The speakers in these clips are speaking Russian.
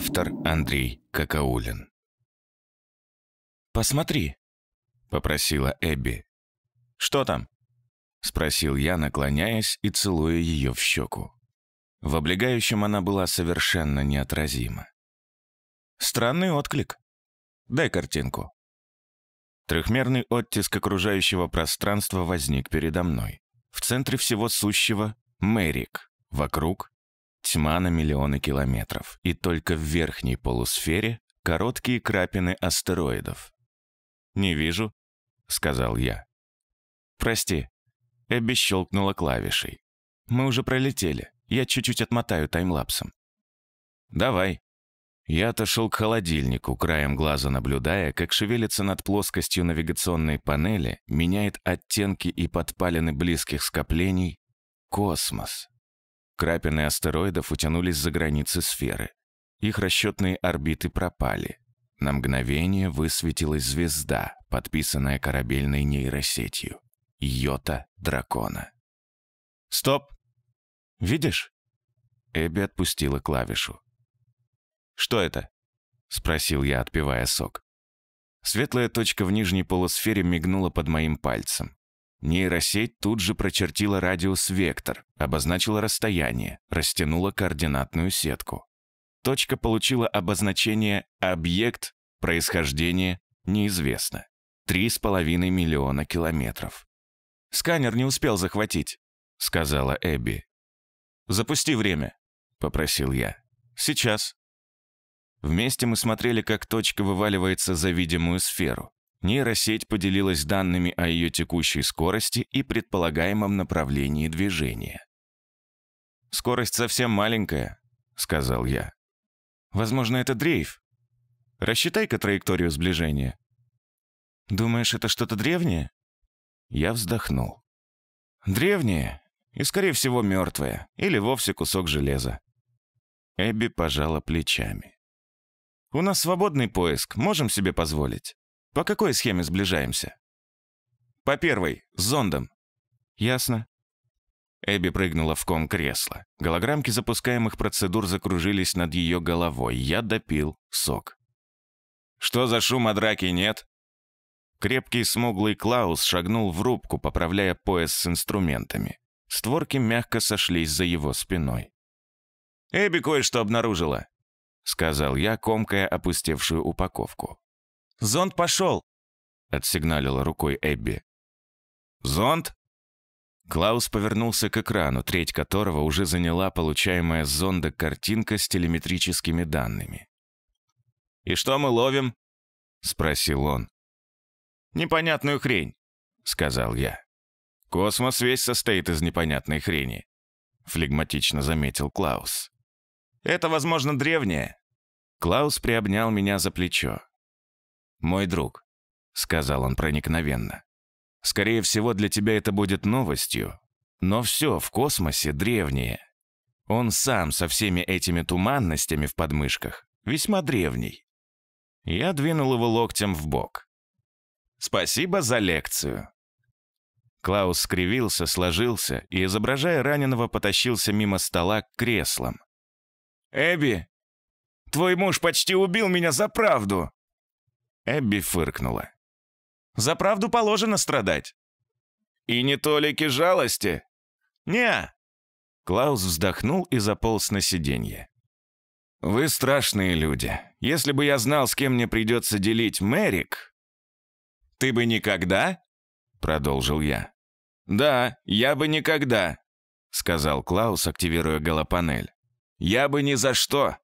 Автор Андрей Какаулин. «Посмотри», — попросила Эбби. «Что там?» — спросил я, наклоняясь и целуя ее в щеку. В облегающем она была совершенно неотразима. «Странный отклик. Дай картинку». Трехмерный оттиск окружающего пространства возник передо мной. В центре всего сущего — Мэрик, вокруг Тьма на миллионы километров, и только в верхней полусфере короткие крапины астероидов. «Не вижу», — сказал я. «Прости». Эбби щелкнула клавишей. «Мы уже пролетели. Я чуть-чуть отмотаю таймлапсом». «Давай». Я отошел к холодильнику, краем глаза наблюдая, как шевелится над плоскостью навигационной панели, меняет оттенки и подпалины близких скоплений космос. Крапины астероидов утянулись за границы сферы. Их расчетные орбиты пропали. На мгновение высветилась звезда, подписанная корабельной нейросетью. Йота дракона. «Стоп! Видишь?» Эбби отпустила клавишу. «Что это?» — спросил я, отпивая сок. Светлая точка в нижней полусфере мигнула под моим пальцем. Нейросеть тут же прочертила радиус-вектор, обозначила расстояние, растянула координатную сетку. Точка получила обозначение «объект», происхождение неизвестно. 3,5 миллиона километров. «Сканер не успел захватить», — сказала Эбби. «Запусти время», — попросил я. «Сейчас». Вместе мы смотрели, как точка вываливается за видимую сферу. Нейросеть поделилась данными о ее текущей скорости и предполагаемом направлении движения. «Скорость совсем маленькая», — сказал я. «Возможно, это дрейф. Рассчитай-ка траекторию сближения». «Думаешь, это что-то древнее?» Я вздохнул. «Древнее и, скорее всего, мертвое, или вовсе кусок железа». Эбби пожала плечами. «У нас свободный поиск, можем себе позволить». По какой схеме сближаемся? По первой, с зондом. Ясно. Эбби прыгнула в ком кресла. Голограммки запускаемых процедур закружились над ее головой. Я допил сок. «Что за шум шума драки нет?» Крепкий смуглый Клаус шагнул в рубку, поправляя пояс с инструментами. Створки мягко сошлись за его спиной. «Эбби кое-что обнаружила», — сказал я, комкая опустевшую упаковку. «Зонд пошел!» — отсигналила рукой Эбби. «Зонд?» Клаус повернулся к экрану, треть которого уже заняла получаемая с зонда картинка с телеметрическими данными. «И что мы ловим?» — спросил он. «Непонятную хрень», — сказал я. «Космос весь состоит из непонятной хрени», — флегматично заметил Клаус. «Это, возможно, древнее». Клаус приобнял меня за плечо. «Мой друг», — сказал он проникновенно, — «скорее всего, для тебя это будет новостью, но все в космосе древнее. Он сам со всеми этими туманностями в подмышках весьма древний». Я двинул его локтем в бок. «Спасибо за лекцию», Клаус скривился, сложился и, изображая раненого, потащился мимо стола к креслам. «Эбби, твой муж почти убил меня за правду!» Эбби фыркнула. «За правду положено страдать». «И не толики жалости?» «Не». Клаус вздохнул и заполз на сиденье. «Вы страшные люди. Если бы я знал, с кем мне придется делить Мэрик...» «Ты бы никогда?» — продолжил я. «Да, я бы никогда», — сказал Клаус, активируя голопанель. «Я бы ни за что».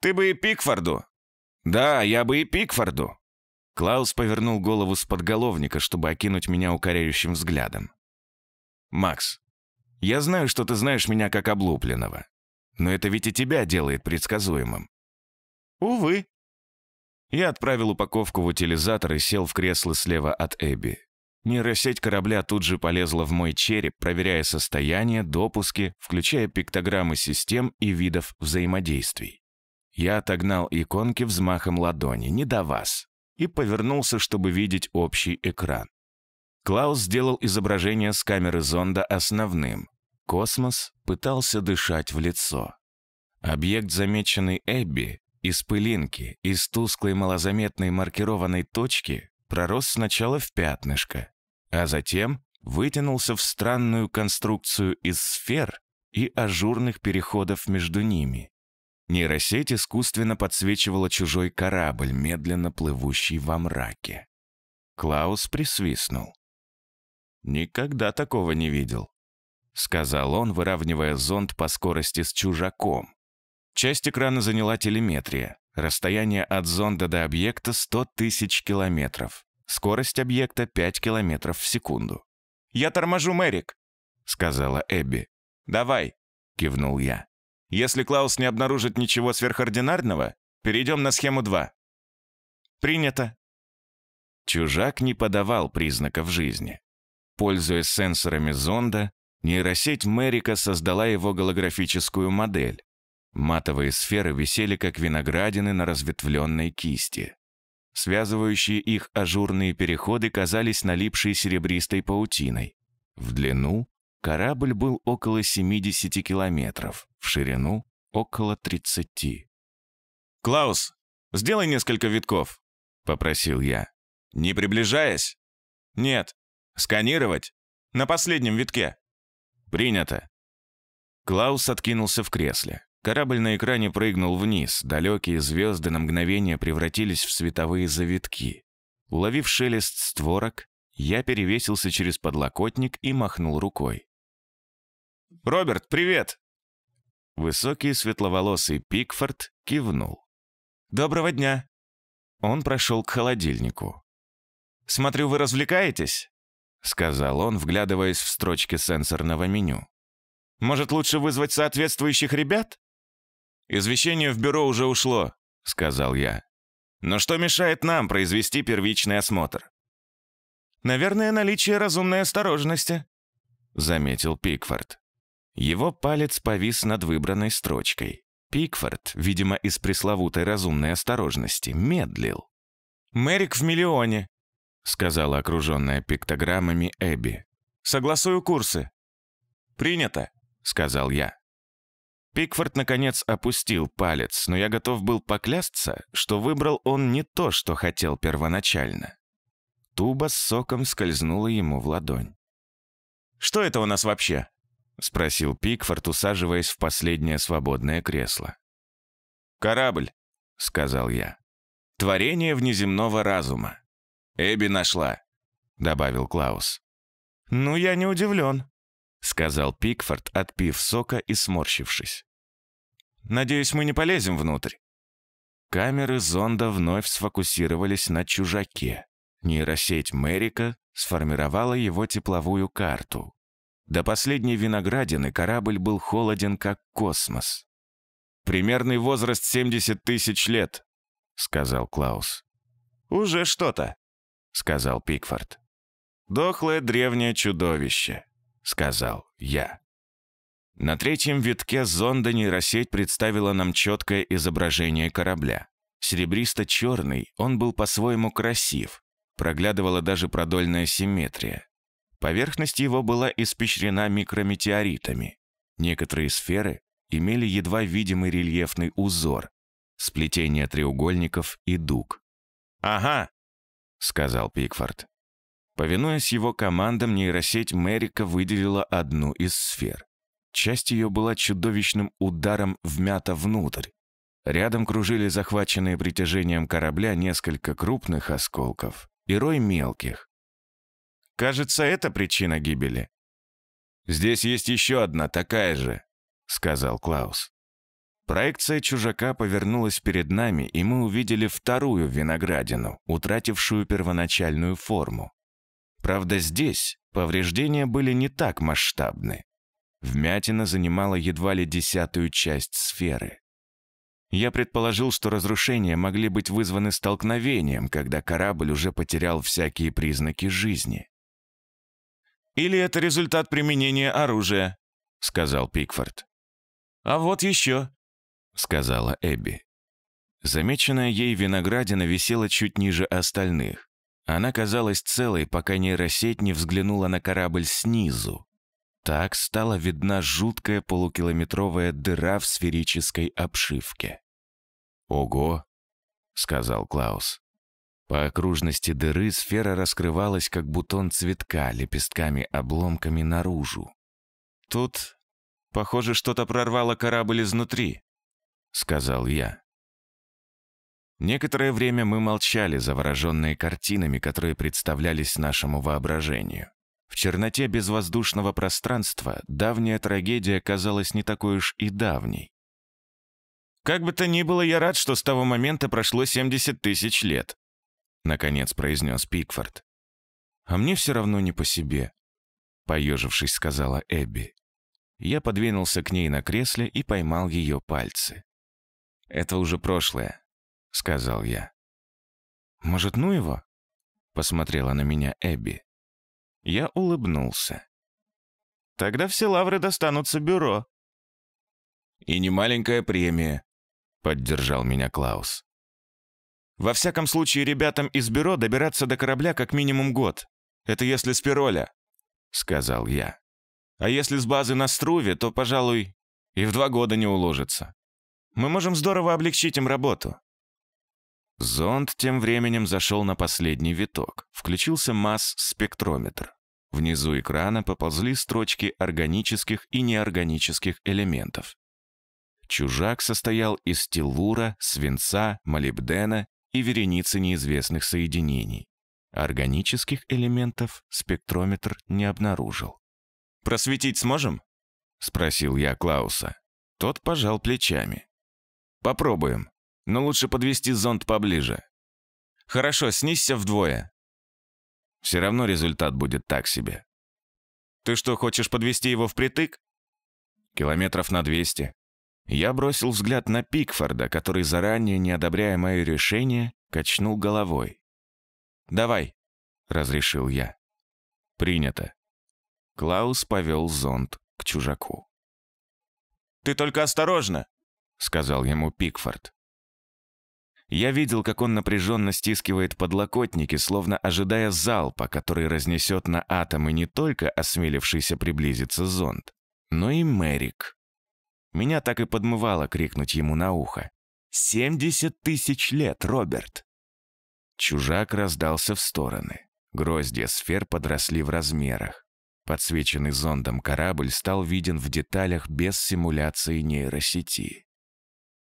«Ты бы и Пикфорду», «Да, я бы и Пикфорду». Клаус повернул голову с подголовника, чтобы окинуть меня укоряющим взглядом. «Макс, я знаю, что ты знаешь меня как облупленного. Но это ведь и тебя делает предсказуемым». «Увы». Я отправил упаковку в утилизатор и сел в кресло слева от Эбби. Нейросеть корабля тут же полезла в мой череп, проверяя состояние, допуски, включая пиктограммы систем и видов взаимодействий. Я отогнал иконки взмахом ладони, не до вас, и повернулся, чтобы видеть общий экран. Клаус сделал изображение с камеры зонда основным. Космос пытался дышать в лицо. Объект, замеченный Эбби, из пылинки, из тусклой малозаметной маркированной точки, пророс сначала в пятнышко, а затем вытянулся в странную конструкцию из сфер и ажурных переходов между ними. Нейросеть искусственно подсвечивала чужой корабль, медленно плывущий во мраке. Клаус присвистнул. «Никогда такого не видел», — сказал он, выравнивая зонд по скорости с чужаком. Часть экрана заняла телеметрия. Расстояние от зонда до объекта 100 тысяч километров. Скорость объекта 5 километров в секунду. «Я торможу, Мэрик!» — сказала Эбби. «Давай!» — кивнул я. Если Клаус не обнаружит ничего сверхординарного, перейдем на схему 2. Принято. Чужак не подавал признаков жизни. Пользуясь сенсорами зонда, нейросеть Мэрика создала его голографическую модель. Матовые сферы висели как виноградины на разветвленной кисти. Связывающие их ажурные переходы казались налипшей серебристой паутиной. В длину корабль был около 70 километров в ширину около 30. «Клаус, сделай несколько витков», — попросил я. «Не приближаясь?» «Нет. Сканировать? На последнем витке». «Принято». Клаус откинулся в кресле. Корабль на экране прыгнул вниз, далекие звезды на мгновение превратились в световые завитки. Уловив шелест створок, я перевесился через подлокотник и махнул рукой. «Роберт, привет! Высокий светловолосый Пикфорд кивнул. «Доброго дня!» Он прошел к холодильнику. «Смотрю, вы развлекаетесь?» Сказал он, вглядываясь в строчки сенсорного меню. «Может, лучше вызвать соответствующих ребят?» «Извещение в бюро уже ушло», — сказал я. «Но что мешает нам произвести первичный осмотр?» «Наверное, наличие разумной осторожности», — заметил Пикфорд. Его палец повис над выбранной строчкой. Пикфорд, видимо, из пресловутой разумной осторожности, медлил. «Мэрик в миллионе», — сказала окруженная пиктограммами Эбби. «Согласую курсы». «Принято», — сказал я. Пикфорд, наконец, опустил палец, но я готов был поклясться, что выбрал он не то, что хотел первоначально. Туба с соком скользнула ему в ладонь. «Что это у нас вообще?» — спросил Пикфорд, усаживаясь в последнее свободное кресло. «Корабль», — сказал я. «Творение внеземного разума. Эбби нашла», — добавил Клаус. «Ну, я не удивлен», — сказал Пикфорд, отпив сока и сморщившись. «Надеюсь, мы не полезем внутрь». Камеры зонда вновь сфокусировались на чужаке. Нейросеть Мэрика сформировала его тепловую карту, до последней виноградины корабль был холоден, как космос. «Примерный возраст 70 тысяч лет», — сказал Клаус. «Уже что-то», — сказал Пикфорд. «Дохлое древнее чудовище», — сказал я. На третьем витке зонда нейросеть представила нам четкое изображение корабля. Серебристо-черный, он был по-своему красив, проглядывала даже продольная симметрия. Поверхность его была испещрена микрометеоритами. Некоторые сферы имели едва видимый рельефный узор, сплетение треугольников и дуг. «Ага», — сказал Пикфорд. Повинуясь его командам, нейросеть Мэрика выделила одну из сфер. Часть ее была чудовищным ударом вмята внутрь. Рядом кружили захваченные притяжением корабля несколько крупных осколков и рой мелких, Кажется, это причина гибели. «Здесь есть еще одна, такая же», — сказал Клаус. Проекция чужака повернулась перед нами, и мы увидели вторую виноградину, утратившую первоначальную форму. Правда, здесь повреждения были не так масштабны. Вмятина занимала едва ли десятую часть сферы. Я предположил, что разрушения могли быть вызваны столкновением, когда корабль уже потерял всякие признаки жизни. Или это результат применения оружия», — сказал Пикфорд. «А вот еще», — сказала Эбби. Замеченная ей виноградина висела чуть ниже остальных. Она казалась целой, пока нейросеть не взглянула на корабль снизу. Так стала видна жуткая полукилометровая дыра в сферической обшивке. «Ого!» — сказал Клаус. По окружности дыры сфера раскрывалась, как бутон цветка, лепестками-обломками наружу. «Тут, похоже, что-то прорвало корабль изнутри», — сказал я. Некоторое время мы молчали, завороженные картинами, которые представлялись нашему воображению. В черноте безвоздушного пространства давняя трагедия казалась не такой уж и давней. «Как бы то ни было, я рад, что с того момента прошло 70 тысяч лет», — наконец произнес Пикфорд. «А мне все равно не по себе», — поежившись, сказала Эбби. Я подвинулся к ней на кресле и поймал ее пальцы. «Это уже прошлое», — сказал я. «Может, ну его?» — посмотрела на меня Эбби. Я улыбнулся. «Тогда все лавры достанутся бюро». «И не маленькая премия», — поддержал меня Клаус. Во всяком случае, ребятам из бюро добираться до корабля как минимум год. Это если с Пироля», — сказал я. «А если с базы на Струве, то, пожалуй, и в два года не уложится. Мы можем здорово облегчить им работу». Зонд тем временем зашел на последний виток. Включился масс-спектрометр. Внизу экрана поползли строчки органических и неорганических элементов. Чужак состоял из телура, свинца, молибдена и вереницы неизвестных соединений. Органических элементов спектрометр не обнаружил. «Просветить сможем?» — спросил я Клауса. Тот пожал плечами. «Попробуем, но лучше подвести зонд поближе». «Хорошо, снизься вдвое». «Все равно результат будет так себе». «Ты что, хочешь подвести его впритык?» «Километров на двести». Я бросил взгляд на Пикфорда, который, заранее не одобряя мое решение, качнул головой. «Давай», — разрешил я. «Принято». Клаус повел зонт к чужаку. «Ты только осторожно!» — сказал ему Пикфорд. Я видел, как он напряженно стискивает подлокотники, словно ожидая залпа, который разнесет на атомы не только осмелившийся приблизиться зонд, но и Мэрик, меня так и подмывало крикнуть ему на ухо. «Семьдесят тысяч лет, Роберт!» Чужак раздался в стороны. Гроздья сфер подросли в размерах. Подсвеченный зондом корабль стал виден в деталях без симуляции нейросети.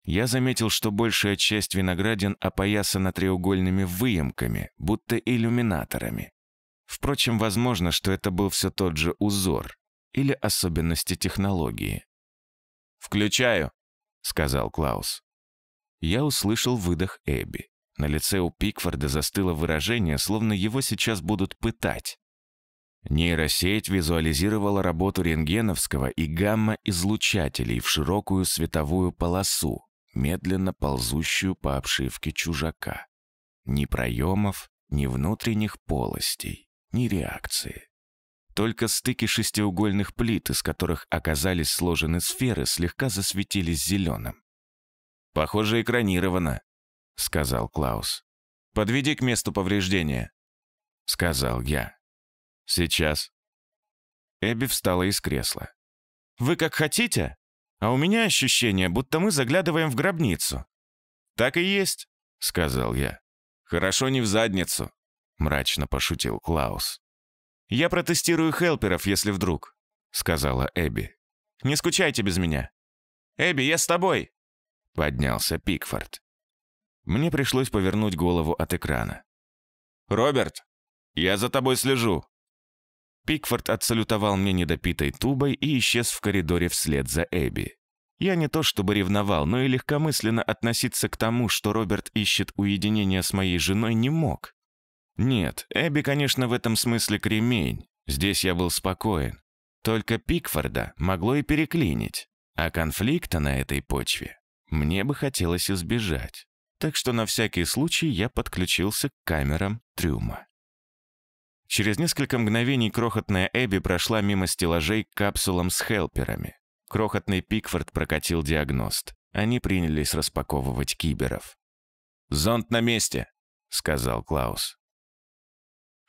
Я заметил, что большая часть виноградин опоясана треугольными выемками, будто иллюминаторами. Впрочем, возможно, что это был все тот же узор или особенности технологии. «Включаю», — сказал Клаус. Я услышал выдох Эбби. На лице у Пикфорда застыло выражение, словно его сейчас будут пытать. Нейросеть визуализировала работу рентгеновского и гамма-излучателей в широкую световую полосу, медленно ползущую по обшивке чужака. Ни проемов, ни внутренних полостей, ни реакции. Только стыки шестиугольных плит, из которых оказались сложены сферы, слегка засветились зеленым. «Похоже, экранировано», — сказал Клаус. «Подведи к месту повреждения», — сказал я. «Сейчас». Эбби встала из кресла. «Вы как хотите, а у меня ощущение, будто мы заглядываем в гробницу». «Так и есть», — сказал я. «Хорошо не в задницу», — мрачно пошутил Клаус. «Я протестирую хелперов, если вдруг», — сказала Эбби. «Не скучайте без меня». «Эбби, я с тобой!» — поднялся Пикфорд. Мне пришлось повернуть голову от экрана. «Роберт, я за тобой слежу!» Пикфорд отсалютовал мне недопитой тубой и исчез в коридоре вслед за Эбби. Я не то чтобы ревновал, но и легкомысленно относиться к тому, что Роберт ищет уединения с моей женой, не мог. Нет, Эбби, конечно, в этом смысле кремень. Здесь я был спокоен. Только Пикфорда могло и переклинить. А конфликта на этой почве мне бы хотелось избежать. Так что на всякий случай я подключился к камерам трюма. Через несколько мгновений крохотная Эбби прошла мимо стеллажей к капсулам с хелперами. Крохотный Пикфорд прокатил диагност. Они принялись распаковывать киберов. «Зонд на месте», — сказал Клаус.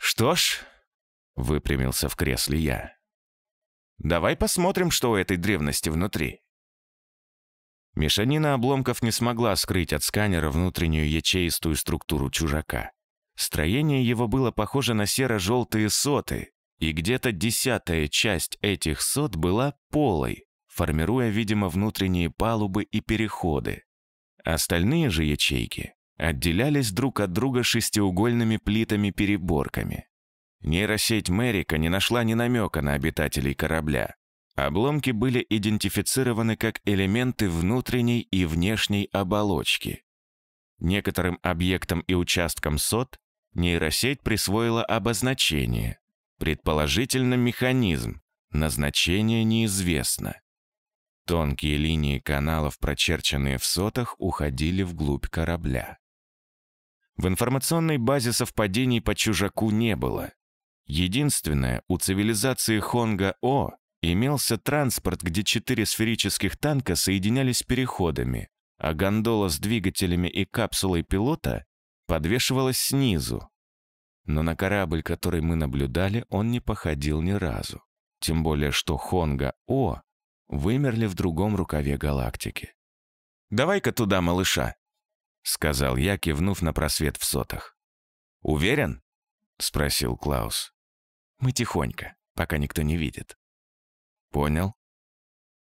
«Что ж», — выпрямился в кресле я, — «давай посмотрим, что у этой древности внутри». Мешанина обломков не смогла скрыть от сканера внутреннюю ячеистую структуру чужака. Строение его было похоже на серо-желтые соты, и где-то десятая часть этих сот была полой, формируя, видимо, внутренние палубы и переходы. Остальные же ячейки отделялись друг от друга шестиугольными плитами-переборками. Нейросеть Мэрика не нашла ни намека на обитателей корабля. Обломки были идентифицированы как элементы внутренней и внешней оболочки. Некоторым объектам и участкам сот нейросеть присвоила обозначение, предположительно механизм, назначение неизвестно. Тонкие линии каналов, прочерченные в сотах, уходили вглубь корабля. В информационной базе совпадений по чужаку не было. Единственное, у цивилизации Хонга-О имелся транспорт, где четыре сферических танка соединялись переходами, а гондола с двигателями и капсулой пилота подвешивалась снизу. Но на корабль, который мы наблюдали, он не походил ни разу. Тем более, что Хонга-О вымерли в другом рукаве галактики. «Давай-ка туда, малыша!» — сказал я, кивнув на просвет в сотах. «Уверен?» — спросил Клаус. «Мы тихонько, пока никто не видит». «Понял».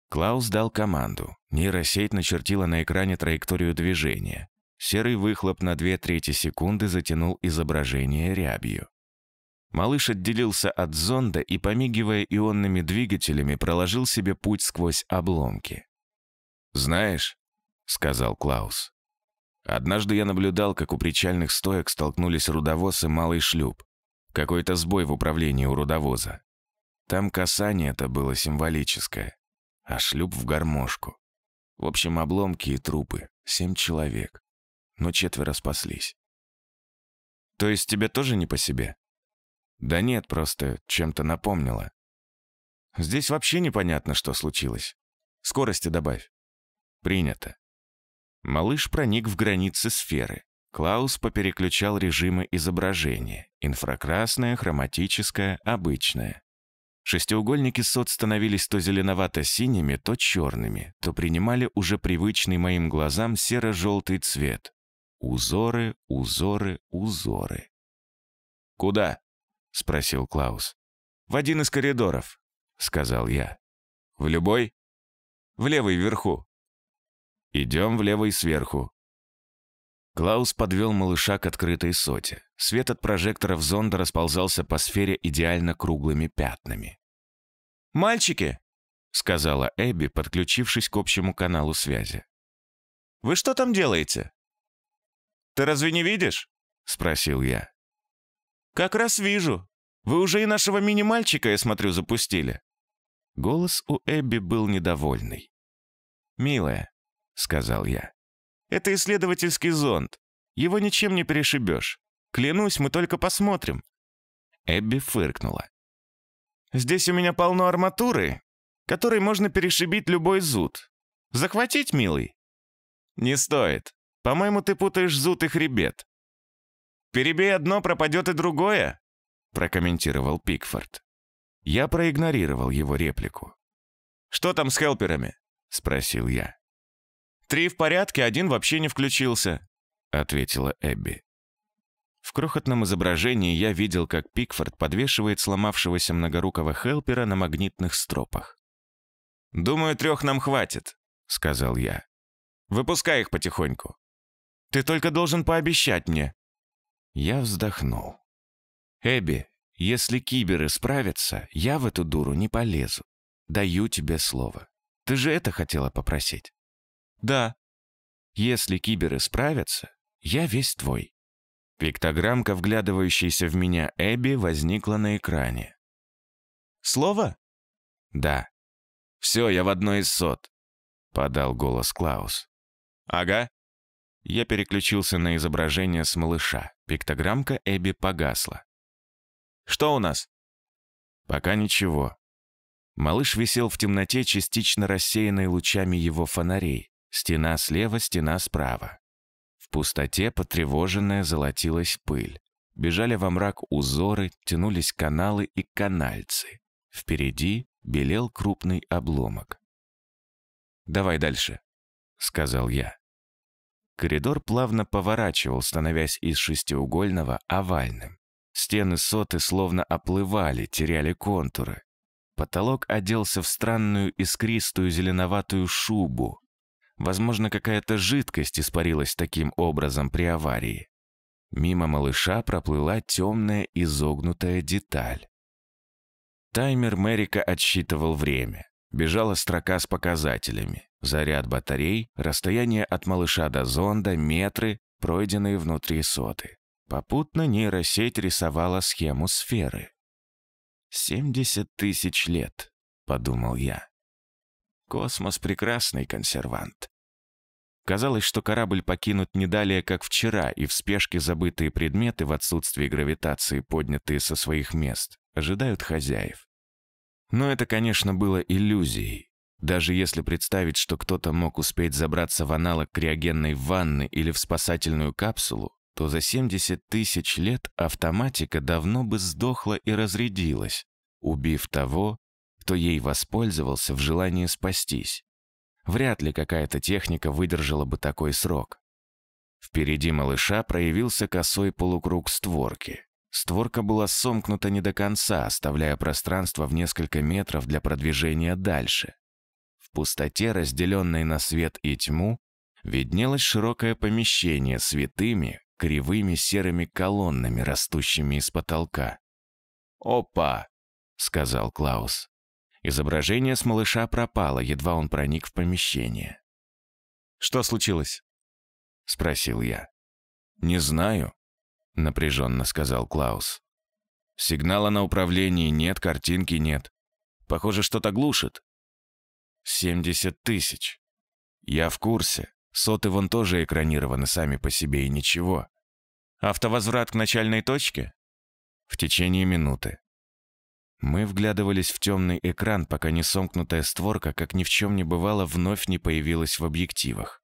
Клаус дал команду. Нейросеть начертила на экране траекторию движения. Серый выхлоп на две трети секунды затянул изображение рябью. Малыш отделился от зонда и, помигивая ионными двигателями, проложил себе путь сквозь обломки. «Знаешь», — сказал Клаус, Однажды я наблюдал, как у причальных стоек столкнулись рудовоз и малый шлюп. Какой-то сбой в управлении у рудовоза. Там касание это было символическое, а шлюп в гармошку. В общем, обломки и трупы. Семь человек. Но четверо спаслись. То есть тебе тоже не по себе? Да нет, просто чем-то напомнило. Здесь вообще непонятно, что случилось. Скорости добавь. Принято. Малыш проник в границы сферы. Клаус попереключал режимы изображения — инфракрасное, хроматическое, обычное. Шестиугольники сот становились то зеленовато-синими, то черными, то принимали уже привычный моим глазам серо-желтый цвет. Узоры, узоры, узоры. «Куда?» — спросил Клаус. «В один из коридоров», — сказал я. «В любой?» «В левый вверху», Идем в левый сверху». Клаус подвел малыша к открытой соте. Свет от прожекторов зонда расползался по сфере идеально круглыми пятнами. «Мальчики!» — сказала Эбби, подключившись к общему каналу связи. «Вы что там делаете?» «Ты разве не видишь?» — спросил я. «Как раз вижу. Вы уже и нашего мини-мальчика, я смотрю, запустили». Голос у Эбби был недовольный. «Милая, — сказал я. «Это исследовательский зонд. Его ничем не перешибешь. Клянусь, мы только посмотрим». Эбби фыркнула. «Здесь у меня полно арматуры, которой можно перешибить любой зуд. Захватить, милый?» «Не стоит. По-моему, ты путаешь зуд и хребет». «Перебей одно, пропадет и другое», — прокомментировал Пикфорд. Я проигнорировал его реплику. «Что там с хелперами?» — спросил я. «Три в порядке, один вообще не включился», — ответила Эбби. В крохотном изображении я видел, как Пикфорд подвешивает сломавшегося многорукого хелпера на магнитных стропах. «Думаю, трех нам хватит», — сказал я. «Выпускай их потихоньку». «Ты только должен пообещать мне». Я вздохнул. «Эбби, если киберы справятся, я в эту дуру не полезу. Даю тебе слово. Ты же это хотела попросить». Да. Если киберы справятся, я весь твой. Пиктограммка, вглядывающаяся в меня Эбби, возникла на экране. Слово? Да. Все, я в одной из сот. Подал голос Клаус. Ага. Я переключился на изображение с малыша. Пиктограммка Эбби погасла. Что у нас? Пока ничего. Малыш висел в темноте, частично рассеянной лучами его фонарей. Стена слева, стена справа. В пустоте потревоженная золотилась пыль. Бежали во мрак узоры, тянулись каналы и канальцы. Впереди белел крупный обломок. «Давай дальше», — сказал я. Коридор плавно поворачивал, становясь из шестиугольного овальным. Стены соты словно оплывали, теряли контуры. Потолок оделся в странную искристую зеленоватую шубу, Возможно, какая-то жидкость испарилась таким образом при аварии. Мимо малыша проплыла темная изогнутая деталь. Таймер Мэрика отсчитывал время. Бежала строка с показателями. Заряд батарей, расстояние от малыша до зонда, метры, пройденные внутри соты. Попутно нейросеть рисовала схему сферы. «Семьдесят тысяч лет», — подумал я. Космос — прекрасный консервант. Казалось, что корабль покинут не далее, как вчера, и в спешке забытые предметы в отсутствии гравитации, поднятые со своих мест, ожидают хозяев. Но это, конечно, было иллюзией. Даже если представить, что кто-то мог успеть забраться в аналог криогенной ванны или в спасательную капсулу, то за 70 тысяч лет автоматика давно бы сдохла и разрядилась, убив того, кто ей воспользовался в желании спастись. Вряд ли какая-то техника выдержала бы такой срок. Впереди малыша проявился косой полукруг створки. Створка была сомкнута не до конца, оставляя пространство в несколько метров для продвижения дальше. В пустоте, разделенной на свет и тьму, виднелось широкое помещение с витыми, кривыми серыми колоннами, растущими из потолка. «Опа!» — сказал Клаус. Изображение с малыша пропало, едва он проник в помещение. «Что случилось?» — спросил я. «Не знаю», — напряженно сказал Клаус. «Сигнала на управлении нет, картинки нет. Похоже, что-то глушит». «Семьдесят тысяч. Я в курсе. Соты вон тоже экранированы сами по себе и ничего. Автовозврат к начальной точке?» «В течение минуты. Мы вглядывались в темный экран, пока не сомкнутая створка, как ни в чем не бывало, вновь не появилась в объективах.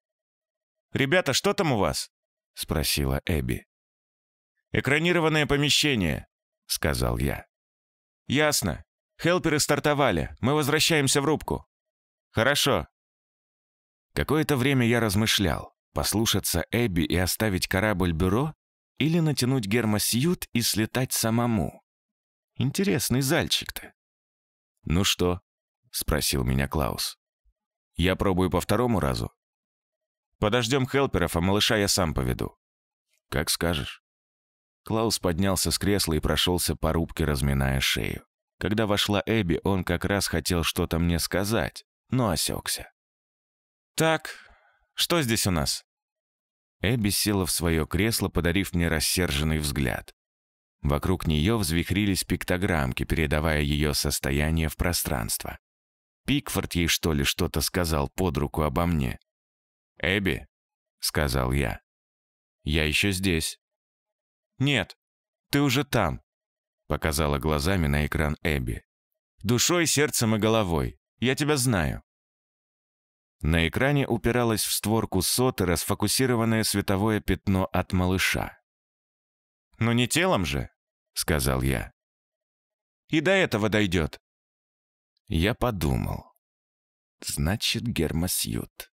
«Ребята, что там у вас?» — спросила Эбби. «Экранированное помещение», — сказал я. «Ясно. Хелперы стартовали. Мы возвращаемся в рубку». «Хорошо». Какое-то время я размышлял, послушаться Эбби и оставить корабль-бюро или натянуть гермосьют и слетать самому. Интересный зальчик-то». «Ну что?» — спросил меня Клаус. «Я пробую по второму разу». «Подождем хелперов, а малыша я сам поведу». «Как скажешь». Клаус поднялся с кресла и прошелся по рубке, разминая шею. Когда вошла Эбби, он как раз хотел что-то мне сказать, но осекся. «Так, что здесь у нас?» Эбби села в свое кресло, подарив мне рассерженный взгляд. Вокруг нее взвихрились пиктограммки, передавая ее состояние в пространство. Пикфорд ей, что ли, что-то сказал под руку обо мне. «Эбби», — сказал я, — «я еще здесь». «Нет, ты уже там», — показала глазами на экран Эбби. «Душой, сердцем и головой. Я тебя знаю». На экране упиралось в створку соты расфокусированное световое пятно от малыша. «Но не телом же», — сказал я. «И до этого дойдет». Я подумал. Значит, Гермасьют.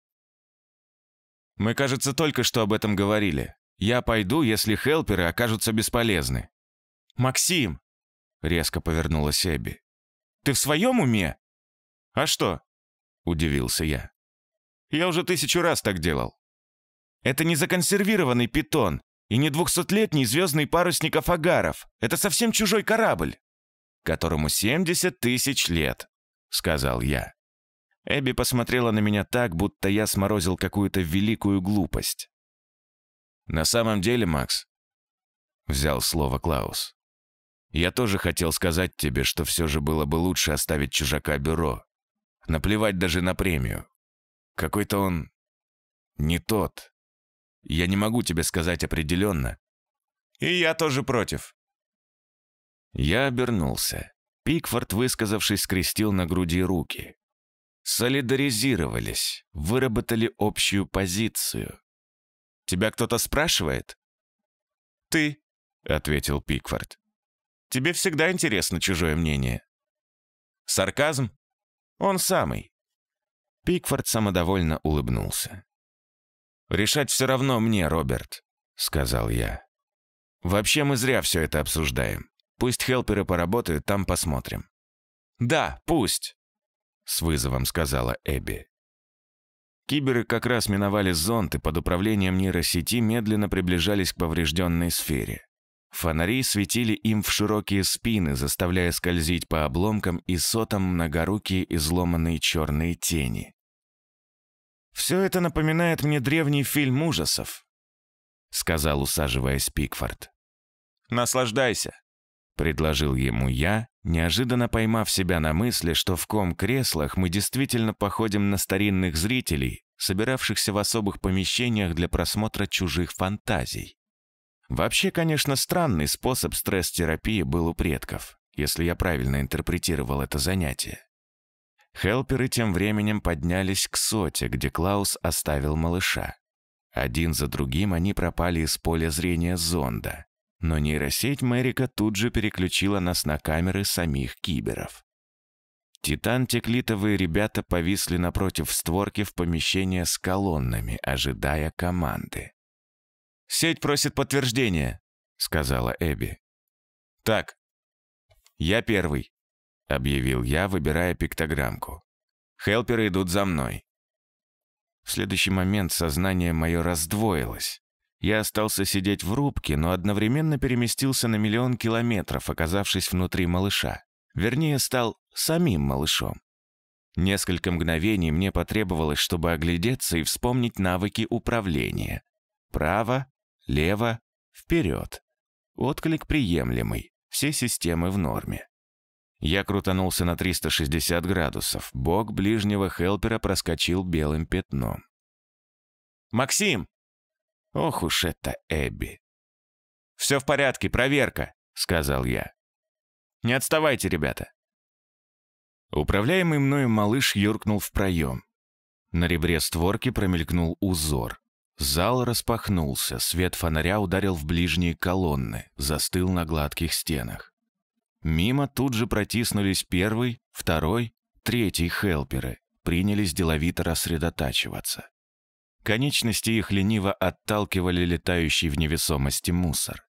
«Мы, кажется, только что об этом говорили. Я пойду, если хелперы окажутся бесполезны». «Максим!» — резко повернулась Эбби. «Ты в своем уме?» «А что?» — удивился я. «Я уже тысячу раз так делал». «Это не законсервированный питон. И не двухсотлетний звездный парусник Афагаров. Это совсем чужой корабль, которому 70 тысяч лет, сказал я. Эбби посмотрела на меня так, будто я сморозил какую-то великую глупость. «На самом деле, Макс», — взял слово Клаус, «я тоже хотел сказать тебе, что все же было бы лучше оставить чужака бюро. Наплевать даже на премию. Какой-то он не тот. Я не могу тебе сказать определенно. И я тоже против. Я обернулся. Пикфорд, высказавшись, скрестил на груди руки. Солидаризировались, выработали общую позицию. «Тебя кто-то спрашивает?» «Ты», — ответил Пикфорд. «Тебе всегда интересно чужое мнение». «Сарказм?» «Он самый». Пикфорд самодовольно улыбнулся. «Решать все равно мне, Роберт», — сказал я. «Вообще мы зря все это обсуждаем. Пусть хелперы поработают, там посмотрим». «Да, пусть», — с вызовом сказала Эбби. Киберы как раз миновали зонты под управлением нейросети медленно приближались к поврежденной сфере. Фонари светили им в широкие спины, заставляя скользить по обломкам и сотам многорукие изломанные черные тени. «Все это напоминает мне древний фильм ужасов», — сказал, усаживаясь Пикфорд. «Наслаждайся», — предложил ему я, неожиданно поймав себя на мысли, что в ком-креслах мы действительно походим на старинных зрителей, собиравшихся в особых помещениях для просмотра чужих фантазий. Вообще, конечно, странный способ стресс-терапии был у предков, если я правильно интерпретировал это занятие. Хелперы тем временем поднялись к соте, где Клаус оставил малыша. Один за другим они пропали из поля зрения зонда. Но нейросеть Мэрика тут же переключила нас на камеры самих киберов. Титан-теклитовые ребята повисли напротив створки в помещение с колоннами, ожидая команды. «Сеть просит подтверждения», — сказала Эбби. «Так, я первый объявил я, выбирая пиктограммку. «Хелперы идут за мной». В следующий момент сознание мое раздвоилось. Я остался сидеть в рубке, но одновременно переместился на миллион километров, оказавшись внутри малыша. Вернее, стал самим малышом. Несколько мгновений мне потребовалось, чтобы оглядеться и вспомнить навыки управления. Право, лево, вперед. Отклик приемлемый, все системы в норме. Я крутанулся на 360 градусов. Бок ближнего хелпера проскочил белым пятном. «Максим!» «Ох уж это Эбби!» «Все в порядке, проверка!» — сказал я. «Не отставайте, ребята!» Управляемый мною малыш юркнул в проем. На ребре створки промелькнул узор. Зал распахнулся, свет фонаря ударил в ближние колонны, застыл на гладких стенах. Мимо тут же протиснулись первый, второй, третий хелперы, принялись деловито рассредотачиваться. Конечности их лениво отталкивали летающий в невесомости мусор.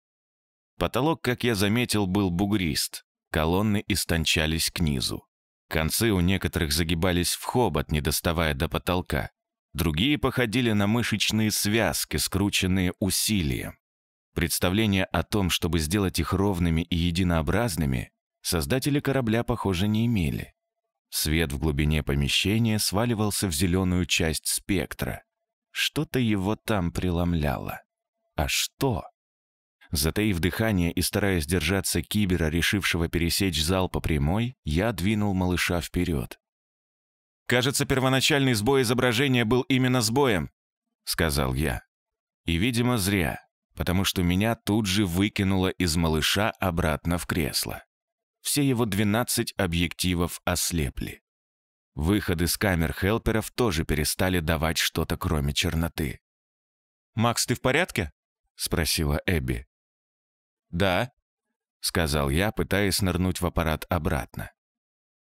Потолок, как я заметил, был бугрист, колонны истончались к низу. Концы у некоторых загибались в хобот, не доставая до потолка. Другие походили на мышечные связки, скрученные усилием. Представления о том, чтобы сделать их ровными и единообразными, создатели корабля, похоже, не имели. Свет в глубине помещения сваливался в зеленую часть спектра. Что-то его там преломляло. А что? Затаив дыхание и стараясь держаться кибера, решившего пересечь зал по прямой, я двинул малыша вперед. «Кажется, первоначальный сбой изображения был именно сбоем», — сказал я. «И, видимо, зря потому что меня тут же выкинуло из малыша обратно в кресло. Все его 12 объективов ослепли. Выходы с камер хелперов тоже перестали давать что-то, кроме черноты. «Макс, ты в порядке?» — спросила Эбби. «Да», — сказал я, пытаясь нырнуть в аппарат обратно.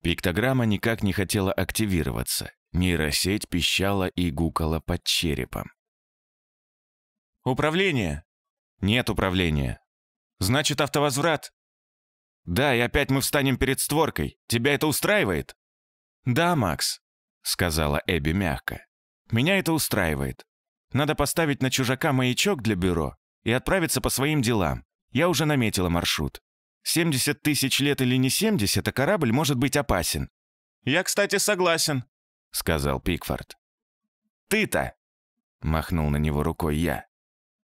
Пиктограмма никак не хотела активироваться. Нейросеть пищала и гукала под черепом. «Управление!» Нет управления. Значит, автовозврат. Да, и опять мы встанем перед створкой. Тебя это устраивает? Да, Макс, сказала Эбби мягко. Меня это устраивает. Надо поставить на чужака маячок для бюро и отправиться по своим делам. Я уже наметила маршрут. 70 тысяч лет или не 70, а корабль может быть опасен. Я, кстати, согласен, сказал Пикфорд. Ты-то! Махнул на него рукой я.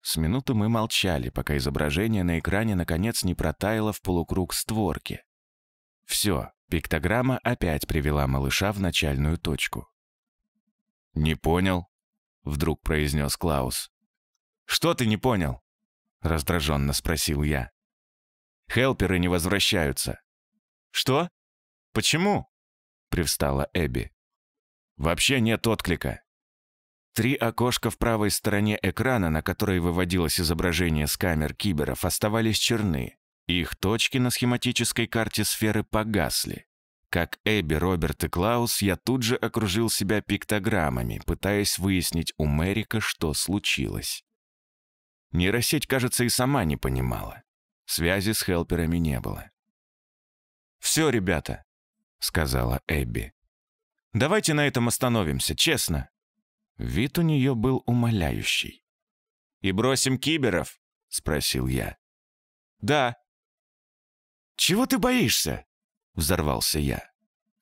С минуту мы молчали, пока изображение на экране наконец не протаяло в полукруг створки. Все, пиктограмма опять привела малыша в начальную точку. «Не понял», — вдруг произнес Клаус. «Что ты не понял?» — раздраженно спросил я. «Хелперы не возвращаются». «Что? Почему?» — привстала Эбби. «Вообще нет отклика. Три окошка в правой стороне экрана, на которой выводилось изображение с камер киберов, оставались черны. Их точки на схематической карте сферы погасли. Как Эбби, Роберт и Клаус, я тут же окружил себя пиктограммами, пытаясь выяснить у Мэрика, что случилось. Нейросеть, кажется, и сама не понимала. Связи с хелперами не было. «Все, ребята», — сказала Эбби. «Давайте на этом остановимся, честно. Вид у нее был умоляющий. «И бросим киберов?» — спросил я. «Да». «Чего ты боишься?» — взорвался я.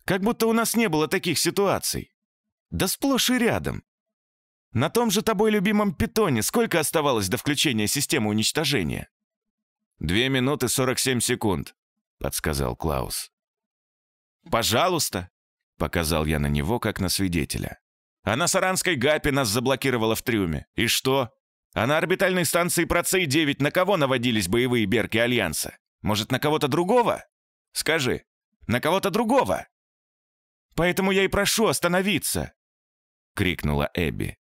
«Как будто у нас не было таких ситуаций. Да сплошь и рядом. На том же тобой любимом питоне сколько оставалось до включения системы уничтожения?» «Две минуты сорок семь секунд», — подсказал Клаус. «Пожалуйста», — показал я на него, как на свидетеля. Она на Саранской ГАПе нас заблокировала в трюме. И что? А на орбитальной станции Процей-9 на кого наводились боевые берки Альянса? Может, на кого-то другого? Скажи, на кого-то другого? Поэтому я и прошу остановиться!» — крикнула Эбби.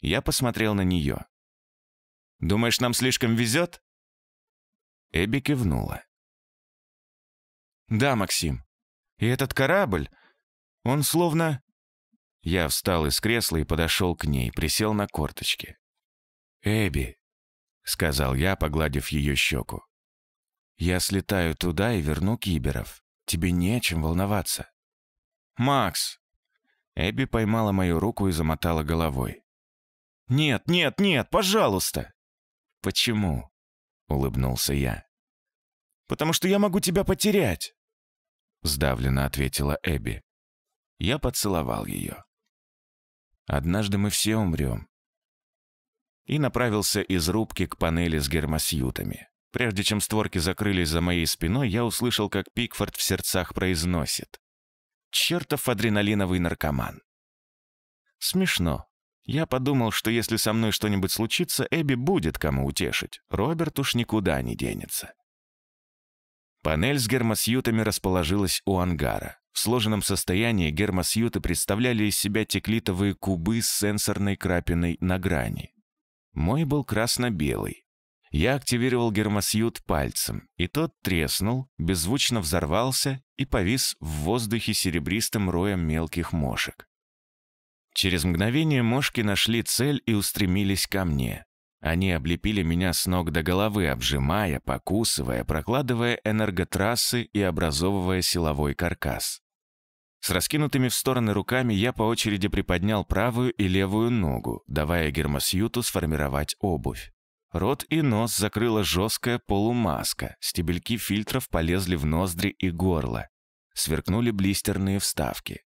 Я посмотрел на нее. «Думаешь, нам слишком везет?» Эбби кивнула. «Да, Максим. И этот корабль, он словно я встал из кресла и подошел к ней, присел на корточки. «Эбби», — сказал я, погладив ее щеку, — «я слетаю туда и верну киберов. Тебе не о чем волноваться». «Макс!» Эбби поймала мою руку и замотала головой. «Нет, нет, нет, пожалуйста!» «Почему?» — улыбнулся я. «Потому что я могу тебя потерять!» — сдавленно ответила Эбби. Я поцеловал ее. Однажды мы все умрем. И направился из рубки к панели с гермосьютами. Прежде чем створки закрылись за моей спиной, я услышал, как Пикфорд в сердцах произносит. «Чертов адреналиновый наркоман!» Смешно. Я подумал, что если со мной что-нибудь случится, Эбби будет кому утешить. Роберт уж никуда не денется. Панель с гермосьютами расположилась у ангара. В сложенном состоянии гермосъюты представляли из себя теклитовые кубы с сенсорной крапиной на грани. Мой был красно-белый. Я активировал гермосьют пальцем, и тот треснул, беззвучно взорвался и повис в воздухе серебристым роем мелких мошек. Через мгновение мошки нашли цель и устремились ко мне. Они облепили меня с ног до головы, обжимая, покусывая, прокладывая энерготрассы и образовывая силовой каркас. С раскинутыми в стороны руками я по очереди приподнял правую и левую ногу, давая гермосьюту сформировать обувь. Рот и нос закрыла жесткая полумаска, стебельки фильтров полезли в ноздри и горло. Сверкнули блистерные вставки.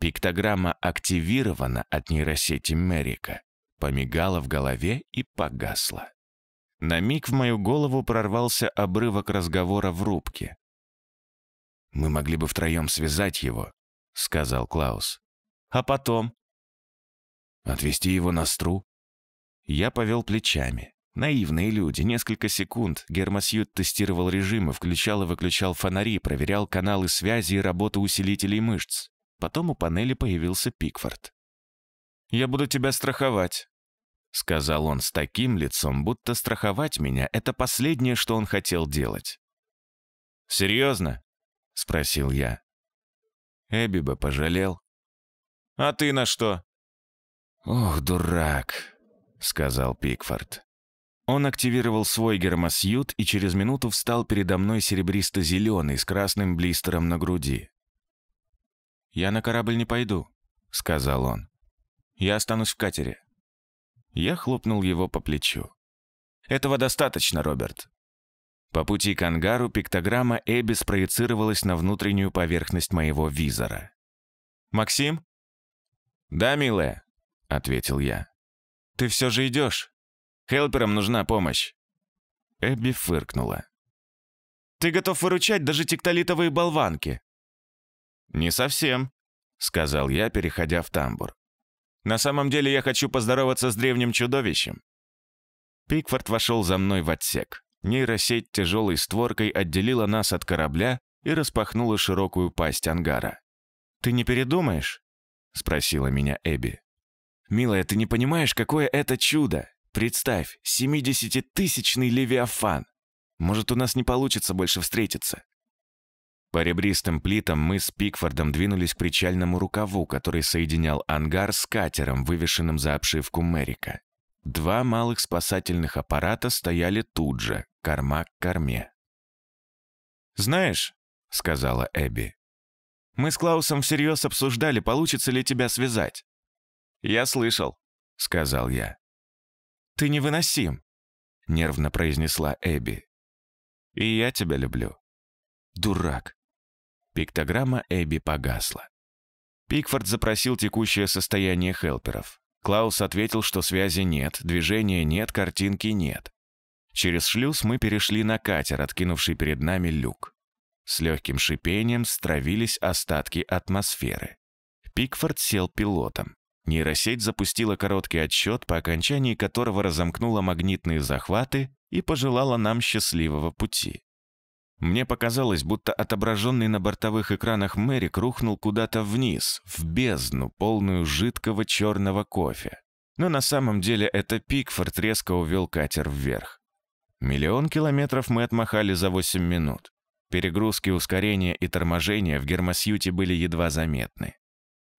Пиктограмма активирована от нейросети Мерика помигала в голове и погасла. На миг в мою голову прорвался обрывок разговора в рубке. «Мы могли бы втроем связать его», — сказал Клаус. «А потом?» «Отвезти его на стру?» Я повел плечами. Наивные люди. Несколько секунд Гермосьют тестировал режимы, включал и выключал фонари, проверял каналы связи и работу усилителей мышц. Потом у панели появился Пикфорд. Я буду тебя страховать», — сказал он с таким лицом, будто страховать меня — это последнее, что он хотел делать. «Серьезно?» — спросил я. Эбби бы пожалел. «А ты на что?» «Ох, дурак», — сказал Пикфорд. Он активировал свой гермосьют и через минуту встал передо мной серебристо-зеленый с красным блистером на груди. «Я на корабль не пойду», — сказал он. Я останусь в катере». Я хлопнул его по плечу. «Этого достаточно, Роберт». По пути к ангару пиктограмма Эбби спроецировалась на внутреннюю поверхность моего визора. «Максим?» «Да, милая», — ответил я. «Ты все же идешь. Хелперам нужна помощь». Эбби фыркнула. «Ты готов выручать даже тектолитовые болванки?» «Не совсем», — сказал я, переходя в тамбур. На самом деле я хочу поздороваться с древним чудовищем». Пикфорд вошел за мной в отсек. Нейросеть тяжелой створкой отделила нас от корабля и распахнула широкую пасть ангара. «Ты не передумаешь?» — спросила меня Эбби. «Милая, ты не понимаешь, какое это чудо! Представь, семидесятитысячный левиафан! Может, у нас не получится больше встретиться. По ребристым плитам мы с Пикфордом двинулись к причальному рукаву, который соединял ангар с катером, вывешенным за обшивку Мэрика. Два малых спасательных аппарата стояли тут же, корма к корме. «Знаешь», — сказала Эбби, — «мы с Клаусом всерьез обсуждали, получится ли тебя связать». «Я слышал», — сказал я. «Ты невыносим», — нервно произнесла Эбби. «И я тебя люблю». «Дурак», Пиктограмма Эбби погасла. Пикфорд запросил текущее состояние хелперов. Клаус ответил, что связи нет, движения нет, картинки нет. Через шлюз мы перешли на катер, откинувший перед нами люк. С легким шипением стравились остатки атмосферы. Пикфорд сел пилотом. Нейросеть запустила короткий отсчет, по окончании которого разомкнула магнитные захваты и пожелала нам счастливого пути. Мне показалось, будто отображенный на бортовых экранах Мэрик рухнул куда-то вниз, в бездну, полную жидкого черного кофе. Но на самом деле это Пикфорд резко увел катер вверх. Миллион километров мы отмахали за 8 минут. Перегрузки, ускорения и торможения в гермосьюте были едва заметны.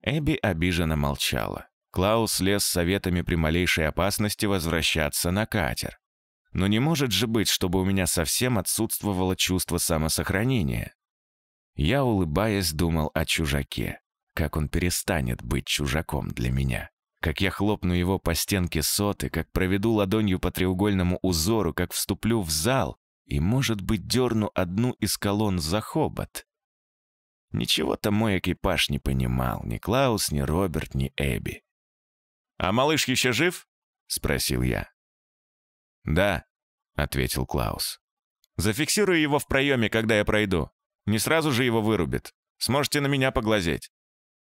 Эбби обиженно молчала. Клаус лез советами при малейшей опасности возвращаться на катер. Но не может же быть, чтобы у меня совсем отсутствовало чувство самосохранения. Я, улыбаясь, думал о чужаке. Как он перестанет быть чужаком для меня. Как я хлопну его по стенке соты, как проведу ладонью по треугольному узору, как вступлю в зал и, может быть, дерну одну из колонн за хобот. Ничего-то мой экипаж не понимал, ни Клаус, ни Роберт, ни Эбби. «А малыш еще жив?» — спросил я. «Да», ответил Клаус. «Зафиксирую его в проеме, когда я пройду. Не сразу же его вырубит. Сможете на меня поглазеть».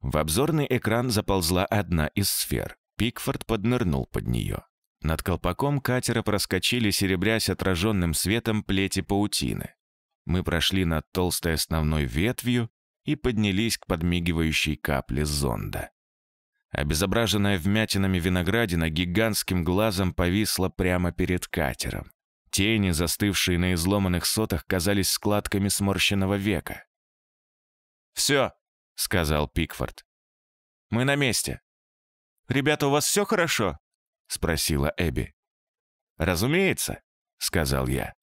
В обзорный экран заползла одна из сфер. Пикфорд поднырнул под нее. Над колпаком катера проскочили, серебрясь отраженным светом плети паутины. Мы прошли над толстой основной ветвью и поднялись к подмигивающей капле зонда. Обезображенная вмятинами виноградина гигантским глазом повисла прямо перед катером. Тени, застывшие на изломанных сотах, казались складками сморщенного века. «Все», — сказал Пикфорд. «Мы на месте». «Ребята, у вас все хорошо?» — спросила Эбби. «Разумеется», — сказал я.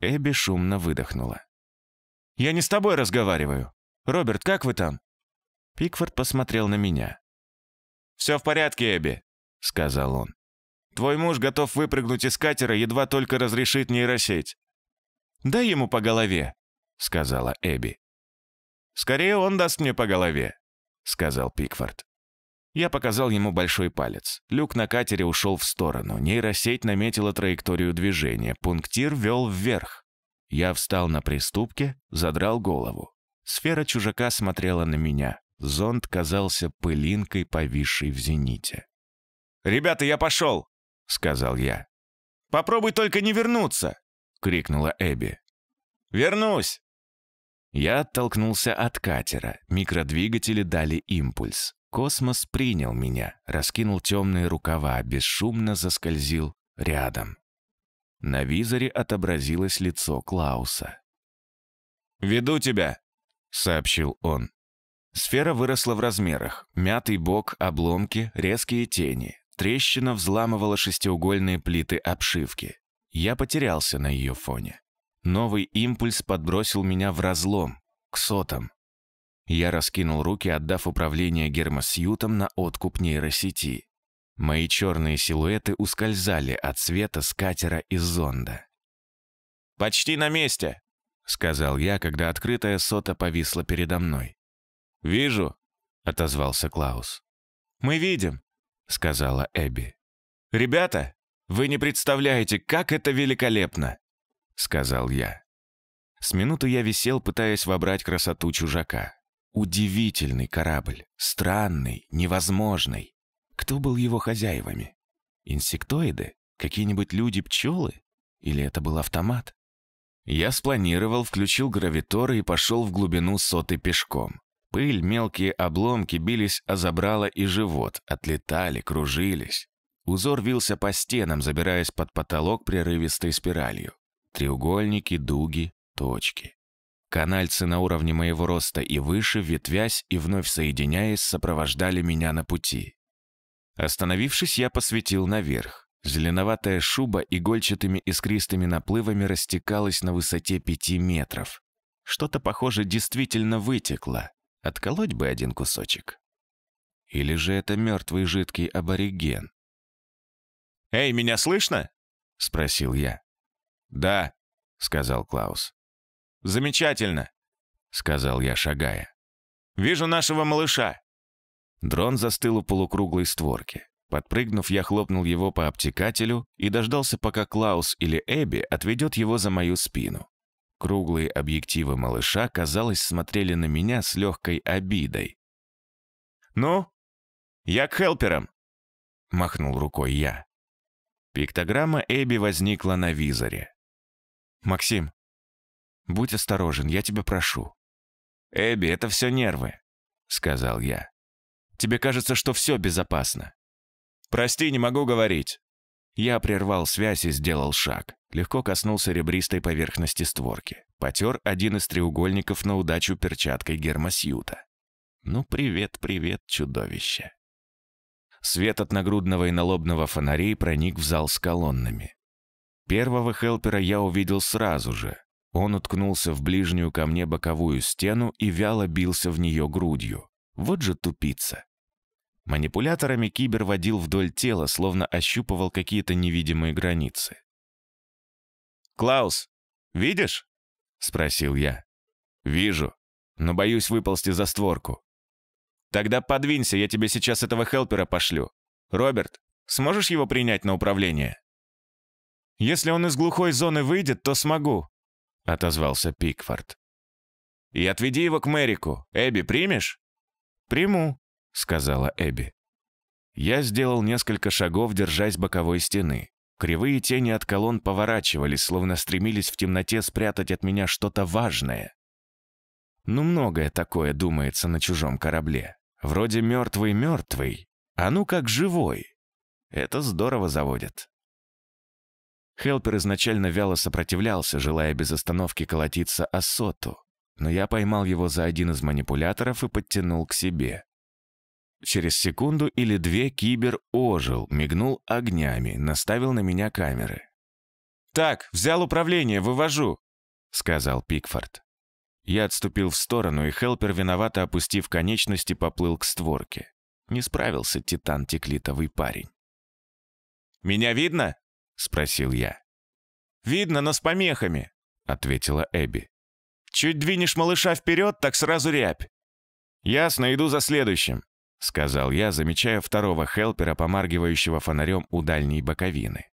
Эбби шумно выдохнула. «Я не с тобой разговариваю. Роберт, как вы там?» Пикфорд посмотрел на меня. «Все в порядке, Эбби», — сказал он. Твой муж готов выпрыгнуть из катера, едва только разрешит нейросеть». «Дай ему по голове», — сказала Эбби. «Скорее он даст мне по голове», — сказал Пикфорд. Я показал ему большой палец. Люк на катере ушел в сторону. Нейросеть наметила траекторию движения. Пунктир вел вверх. Я встал на приступке, задрал голову. Сфера чужака смотрела на меня. Зонд казался пылинкой, повисшей в зените. «Ребята, я пошел!» сказал я. «Попробуй только не вернуться!» — крикнула Эбби. «Вернусь!» Я оттолкнулся от катера. Микродвигатели дали импульс. Космос принял меня, раскинул темные рукава, бесшумно заскользил рядом. На визоре отобразилось лицо Клауса. «Веду тебя!» — сообщил он. Сфера выросла в размерах. Мятый бок, обломки, резкие тени. Трещина взламывала шестиугольные плиты обшивки. Я потерялся на ее фоне. Новый импульс подбросил меня в разлом, к сотам. Я раскинул руки, отдав управление гермосьютом на откуп нейросети. Мои черные силуэты ускользали от света скатера и зонда. «Почти на месте!» — сказал я, когда открытая сота повисла передо мной. «Вижу!» — отозвался Клаус. «Мы видим!» сказала Эбби. «Ребята, вы не представляете, как это великолепно!» — сказал я. С минуту я висел, пытаясь вобрать красоту чужака. Удивительный корабль, странный, невозможный. Кто был его хозяевами? Инсектоиды? Какие-нибудь люди-пчелы? Или это был автомат? Я спланировал, включил гравиторы и пошел в глубину соты пешком. Пыль, мелкие обломки бились о забрало и живот, отлетали, кружились. Узор вился по стенам, забираясь под потолок прерывистой спиралью. Треугольники, дуги, точки. Канальцы на уровне моего роста и выше, ветвясь и вновь соединяясь, сопровождали меня на пути. Остановившись, я посветил наверх. Зеленоватая шуба игольчатыми искристыми наплывами растекалась на высоте пяти метров. Что-то, похоже, действительно вытекло. Отколоть бы один кусочек. Или же это мертвый жидкий абориген? «Эй, меня слышно?» — спросил я. «Да», — сказал Клаус. «Замечательно», — сказал я, шагая. «Вижу нашего малыша». Дрон застыл у полукруглой створки. Подпрыгнув, я хлопнул его по обтекателю и дождался, пока Клаус или Эбби отведет его за мою спину. Круглые объективы малыша, казалось, смотрели на меня с легкой обидой. «Ну, я к хелперам!» — махнул рукой я. Пиктограмма Эбби возникла на визоре. «Максим, будь осторожен, я тебя прошу». «Эбби, это все нервы», — сказал я. «Тебе кажется, что все безопасно». «Прости, не могу говорить». Я прервал связь и сделал шаг. Легко коснулся ребристой поверхности створки. Потер один из треугольников на удачу перчаткой гермосьюта. Ну, привет, привет, чудовище. Свет от нагрудного и налобного фонарей проник в зал с колоннами. Первого хелпера я увидел сразу же. Он уткнулся в ближнюю ко мне боковую стену и вяло бился в нее грудью. Вот же тупица. Манипуляторами кибер водил вдоль тела, словно ощупывал какие-то невидимые границы. «Клаус, видишь?» — спросил я. «Вижу, но боюсь выползти за створку». «Тогда подвинься, я тебе сейчас этого хелпера пошлю. Роберт, сможешь его принять на управление?» «Если он из глухой зоны выйдет, то смогу», — отозвался Пикфорд. «И отведи его к Мэрику. Эбби, примешь?» «Приму», — сказала Эбби. Я сделал несколько шагов, держась боковой стены. Кривые тени от колонн поворачивались, словно стремились в темноте спрятать от меня что-то важное. Ну, многое такое думается на чужом корабле. Вроде мертвый-мертвый, а ну как живой. Это здорово заводит. Хелпер изначально вяло сопротивлялся, желая без остановки колотиться о соту, но я поймал его за один из манипуляторов и подтянул к себе. Через секунду или две кибер ожил, мигнул огнями, наставил на меня камеры. «Так, взял управление, вывожу», — сказал Пикфорд. Я отступил в сторону, и Хелпер, виновато опустив конечности, поплыл к створке. Не справился титан-теклитовый парень. «Меня видно?» — спросил я. «Видно, но с помехами», — ответила Эбби. «Чуть двинешь малыша вперед, так сразу рябь». «Ясно, иду за следующим», — сказал я, замечая второго хелпера, помаргивающего фонарем у дальней боковины.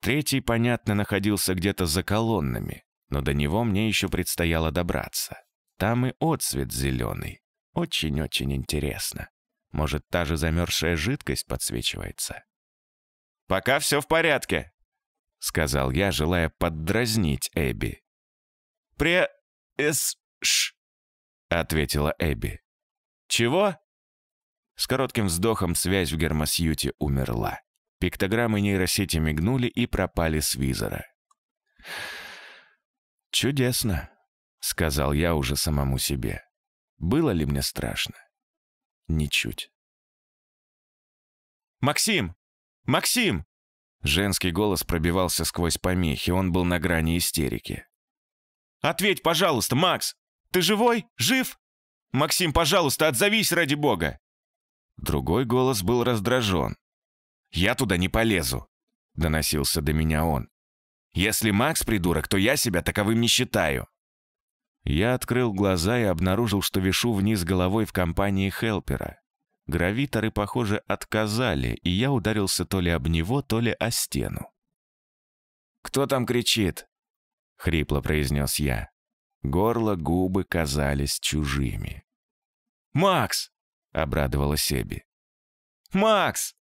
Третий, понятно, находился где-то за колоннами, но до него мне еще предстояло добраться. Там и отцвет зеленый. Очень-очень интересно. Может, та же замерзшая жидкость подсвечивается? «Пока все в порядке», — сказал я, желая поддразнить Эбби. «Пре... эс... ш...» — ответила Эбби. «Чего?» С коротким вздохом связь в гермосьюте умерла. Пиктограммы нейросети мигнули и пропали с визора. «Чудесно», — сказал я уже самому себе. «Было ли мне страшно?» «Ничуть». «Максим! Максим!» Женский голос пробивался сквозь помехи, он был на грани истерики. «Ответь, пожалуйста, Макс! Ты живой? Жив? Максим, пожалуйста, отзовись ради бога!» Другой голос был раздражен. «Я туда не полезу», — доносился до меня он. «Если Макс придурок, то я себя таковым не считаю». Я открыл глаза и обнаружил, что вишу вниз головой в компании Хелпера. Гравиторы, похоже, отказали, и я ударился то ли об него, то ли о стену. «Кто там кричит?» — хрипло произнес я. Горло, губы казались чужими. «Макс!» — обрадовалась Эбби. «Макс!»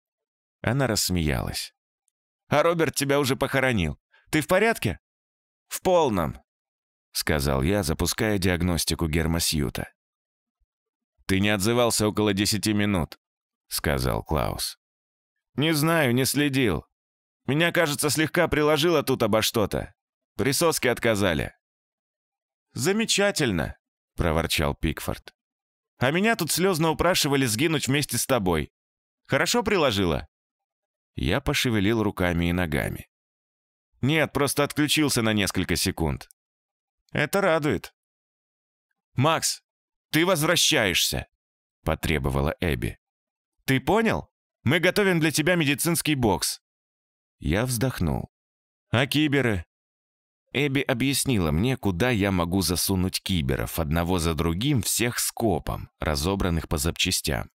Она рассмеялась. «А Роберт тебя уже похоронил. Ты в порядке?» «В полном», — сказал я, запуская диагностику гермосьюта. «Ты не отзывался около десяти минут», — сказал Клаус. «Не знаю, не следил. Меня, кажется, слегка приложило тут обо что-то. Присоски отказали». «Замечательно», — проворчал Пикфорд. А меня тут слезно упрашивали сгинуть вместе с тобой. Хорошо приложила?» Я пошевелил руками и ногами. «Нет, просто отключился на несколько секунд. Это радует». «Макс, ты возвращаешься!» — потребовала Эбби. «Ты понял? Мы готовим для тебя медицинский бокс». Я вздохнул. «А киберы? Эбби объяснила мне, куда я могу засунуть киберов, одного за другим, всех скопом, разобранных по запчастям.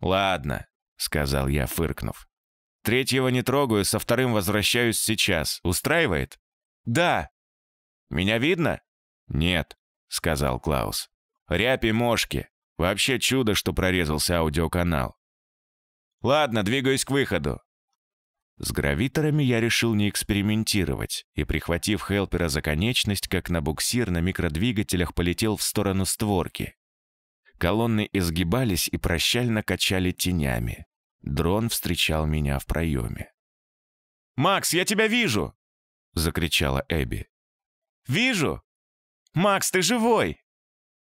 «Ладно», — сказал я, фыркнув. «Третьего не трогаю, со вторым возвращаюсь сейчас. Устраивает?» «Да». «Меня видно?» «Нет», — сказал Клаус. «Ряпи мошки. Вообще чудо, что прорезался аудиоканал». «Ладно, двигаюсь к выходу. С гравиторами я решил не экспериментировать, и, прихватив хелпера за конечность, как на буксир на микродвигателях полетел в сторону створки. Колонны изгибались и прощально качали тенями. Дрон встречал меня в проеме. «Макс, я тебя вижу!» — закричала Эбби. «Вижу! Макс, ты живой!»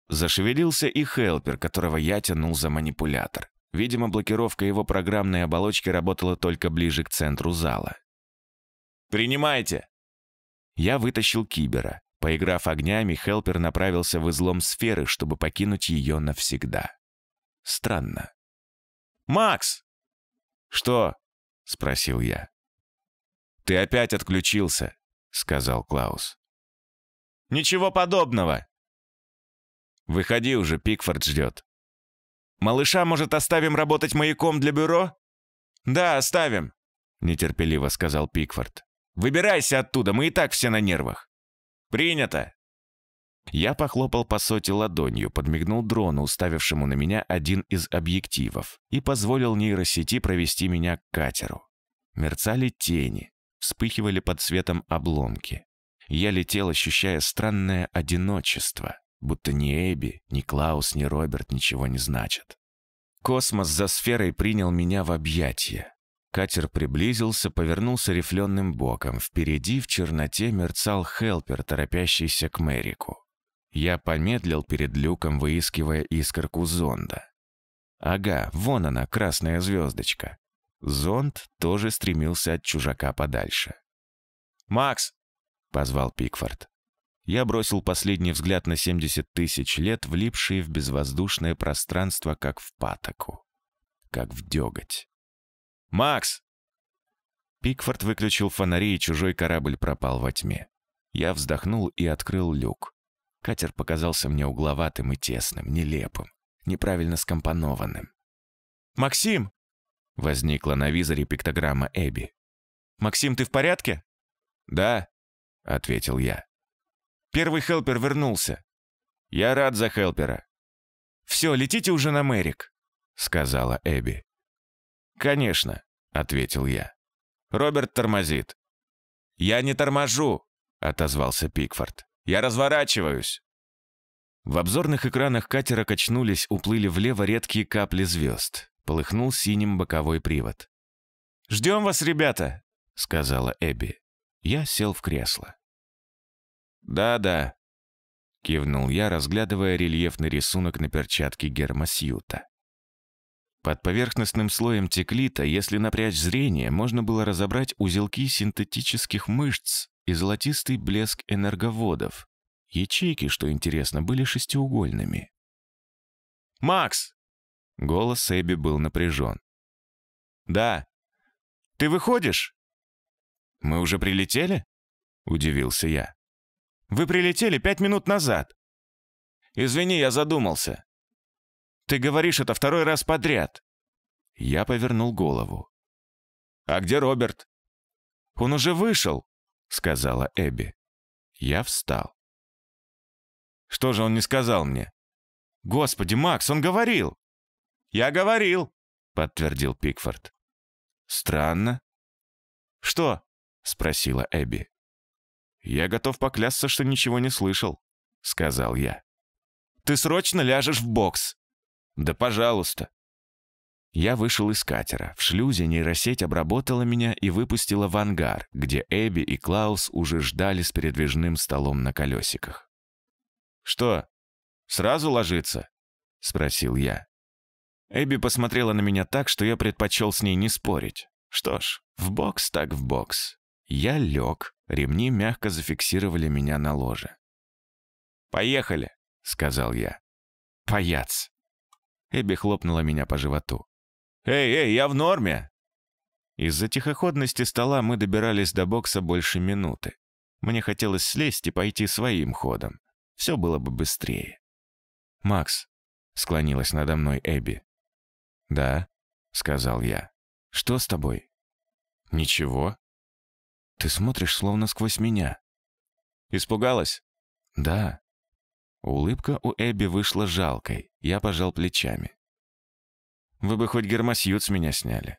Зашевелился и хелпер, которого я тянул за манипулятор. Видимо, блокировка его программной оболочки работала только ближе к центру зала. «Принимайте!» Я вытащил кибера. Поиграв огнями, Хелпер направился в излом сферы, чтобы покинуть ее навсегда. Странно. «Макс!» «Что?» — спросил я. «Ты опять отключился», — сказал Клаус. «Ничего подобного!» «Выходи уже, Пикфорд ждет». Малыша, может, оставим работать маяком для бюро?» «Да, оставим», — нетерпеливо сказал Пикфорд. «Выбирайся оттуда, мы и так все на нервах». «Принято», я похлопал по соте ладонью, подмигнул дрону, уставившему на меня один из объективов, и позволил нейросети провести меня к катеру. Мерцали тени, вспыхивали под светом обломки. Я летел, ощущая странное одиночество будто ни Эбби, ни Клаус, ни Роберт ничего не значат. Космос за сферой принял меня в объятия. Катер приблизился, повернулся рифленым боком. Впереди в черноте мерцал Хелпер, торопящийся к Мэрику. Я помедлил перед люком, выискивая искорку зонда. Ага, вон она, красная звездочка. Зонд тоже стремился от чужака подальше. «Макс!» — позвал Пикфорд. Я бросил последний взгляд на 70 тысяч лет, влипшие в безвоздушное пространство, как в патоку, как в деготь. «Макс!» Пикфорд выключил фонари, и чужой корабль пропал во тьме. Я вздохнул и открыл люк. Катер показался мне угловатым и тесным, нелепым, неправильно скомпонованным. «Максим!» — возникла на визоре пиктограмма Эбби. «Максим, ты в порядке?» «Да», — ответил я. Первый хелпер вернулся. Я рад за хелпера. «Все, летите уже на Мэрик», — сказала Эбби. «Конечно», — ответил я. Роберт тормозит. «Я не торможу», — отозвался Пикфорд. «Я разворачиваюсь». В обзорных экранах катера качнулись, уплыли влево редкие капли звезд. Полыхнул синим боковой привод. «Ждем вас, ребята», — сказала Эбби. Я сел в кресло. «Да-да», — кивнул я, разглядывая рельефный рисунок на перчатке гермосьюта. Под поверхностным слоем теклита, если напрячь зрение, можно было разобрать узелки синтетических мышц и золотистый блеск энерговодов. Ячейки, что интересно, были шестиугольными. «Макс!» — голос Эбби был напряжен. «Да. Ты выходишь?» «Мы уже прилетели?» — удивился я. Вы прилетели пять минут назад». «Извини, я задумался». «Ты говоришь это второй раз подряд». Я повернул голову. «А где Роберт?» «Он уже вышел», — сказала Эбби. Я встал. «Что же он не сказал мне?» «Господи, Макс, он говорил!» «Я говорил!» — подтвердил Пикфорд. «Странно». «Что?» — спросила Эбби. «Я готов поклясться, что ничего не слышал», — сказал я. «Ты срочно ляжешь в бокс!» «Да пожалуйста!» Я вышел из катера. В шлюзе нейросеть обработала меня и выпустила в ангар, где Эбби и Клаус уже ждали с передвижным столом на колесиках. «Что, сразу ложиться?» — спросил я. Эбби посмотрела на меня так, что я предпочел с ней не спорить. Что ж, в бокс так в бокс. Я лег, ремни мягко зафиксировали меня на ложе. «Поехали!» — сказал я. «Паяц!» Эбби хлопнула меня по животу. «Эй, эй, я в норме!» Из-за тихоходности стола мы добирались до бокса больше минуты. Мне хотелось слезть и пойти своим ходом. Все было бы быстрее. «Макс», — склонилась надо мной Эбби. «Да», — сказал я. «Что с тобой?» «Ничего», ты смотришь словно сквозь меня. Испугалась? Да. Улыбка у Эбби вышла жалкой. Я пожал плечами. Вы бы хоть гермосьют с меня сняли.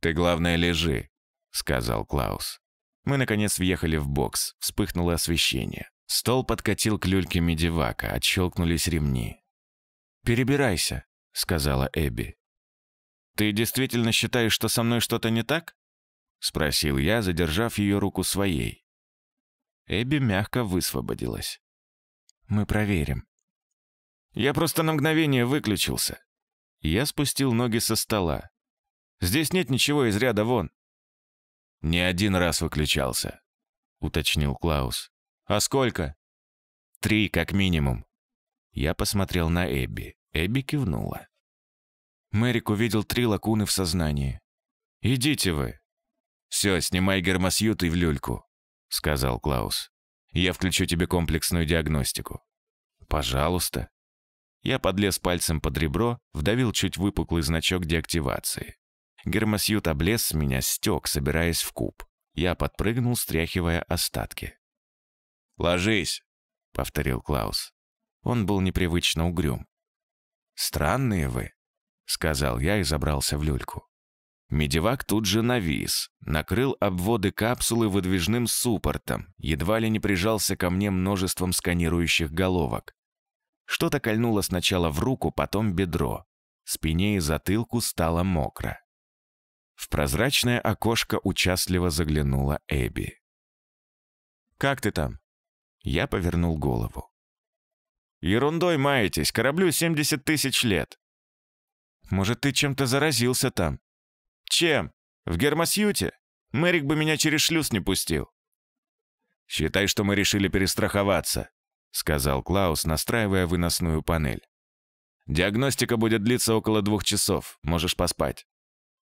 Ты, главное, лежи, сказал Клаус. Мы, наконец, въехали в бокс. Вспыхнуло освещение. Стол подкатил к люльке медивака. Отщелкнулись ремни. «Перебирайся», — сказала Эбби. «Ты действительно считаешь, что со мной что-то не так?» — спросил я, задержав ее руку своей. Эбби мягко высвободилась. «Мы проверим». «Я просто на мгновение выключился». Я спустил ноги со стола. «Здесь нет ничего из ряда вон». «Не один раз выключался», — уточнил Клаус. «А сколько?» «Три, как минимум». Я посмотрел на Эбби. Эбби кивнула. Мэрик увидел три лакуны в сознании. «Идите вы!» «Все, снимай гермосьют и в люльку», — сказал Клаус. «Я включу тебе комплексную диагностику». «Пожалуйста». Я подлез пальцем под ребро, вдавил чуть выпуклый значок деактивации. Гермосьют облез с меня, стек, собираясь в куб. Я подпрыгнул, стряхивая остатки. «Ложись», — повторил Клаус. Он был непривычно угрюм. «Странные вы», — сказал я и забрался в люльку. Медевак тут же навис, накрыл обводы капсулы выдвижным суппортом, едва ли не прижался ко мне множеством сканирующих головок. Что-то кольнуло сначала в руку, потом бедро. Спине и затылку стало мокро. В прозрачное окошко участливо заглянула Эбби. «Как ты там?» Я повернул голову. «Ерундой маетесь, кораблю 70 тысяч лет». «Может, ты чем-то заразился там?» Чем? В Гермосьюте? Мэрик бы меня через шлюз не пустил. «Считай, что мы решили перестраховаться», — сказал Клаус, настраивая выносную панель. «Диагностика будет длиться около двух часов. Можешь поспать».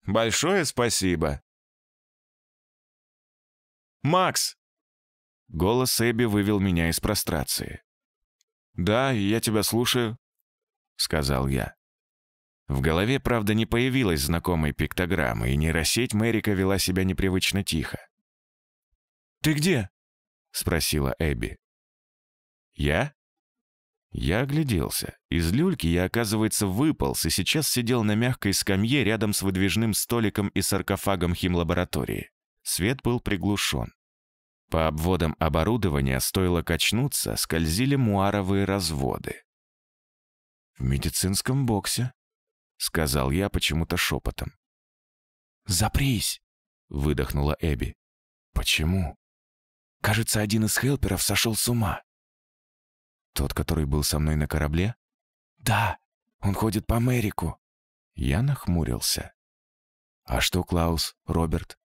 «Большое спасибо». «Макс!» Голос Эбби вывел меня из прострации. «Да, я тебя слушаю», — сказал я. В голове, правда, не появилась знакомой пиктограммы, и нейросеть Мэрика вела себя непривычно тихо. «Ты где?» — спросила Эбби. «Я?» Я огляделся. Из люльки я, оказывается, выполз и сейчас сидел на мягкой скамье рядом с выдвижным столиком и саркофагом химлаборатории. Свет был приглушен. По обводам оборудования, стоило качнуться, скользили муаровые разводы. «В медицинском боксе», — сказал я почему-то шепотом. «Запрись!» — выдохнула Эбби. «Почему?» «Кажется, один из хелперов сошел с ума». «Тот, который был со мной на корабле?» «Да, он ходит по Америку». Я нахмурился. «А что Клаус, Роберт?»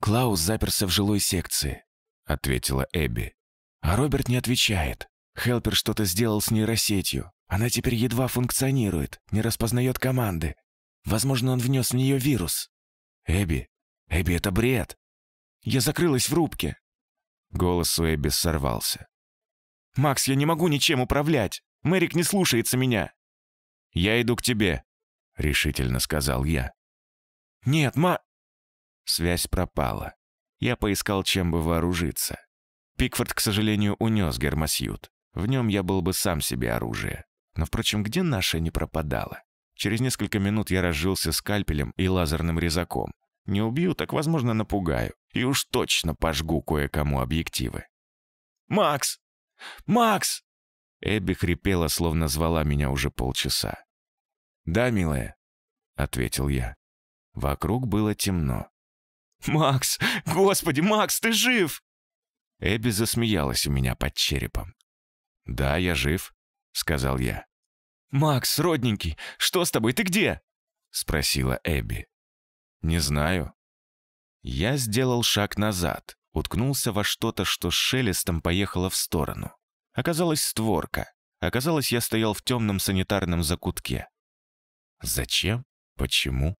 «Клаус заперся в жилой секции», — ответила Эбби. «А Роберт не отвечает. Хелпер что-то сделал с нейросетью. Она теперь едва функционирует, не распознает команды. Возможно, он внес в нее вирус. Эбби, Эбби, это бред. Я закрылась в рубке. Голос у Эбби сорвался. «Макс, я не могу ничем управлять. Мэрик не слушается меня». «Я иду к тебе», — решительно сказал я. «Нет, ма...» Связь пропала. Я поискал, чем бы вооружиться. Пикфорд, к сожалению, унес гермосьют. В нем я был бы сам себе оружие. Но, впрочем, где наша не пропадала? Через несколько минут я разжился скальпелем и лазерным резаком. Не убью, так, возможно, напугаю. И уж точно пожгу кое-кому объективы. «Макс! Макс!» Эбби хрипела, словно звала меня уже полчаса. «Да, милая», — ответил я. Вокруг было темно. «Макс! Господи, Макс, ты жив!» Эбби засмеялась у меня под черепом. «Да, я жив», — сказал я. «Макс, родненький, что с тобой? Ты где?» — спросила Эбби. «Не знаю». Я сделал шаг назад, уткнулся во что-то, что с шелестом поехало в сторону. Оказалась створка. Оказалось, я стоял в темном санитарном закутке. Зачем? Почему?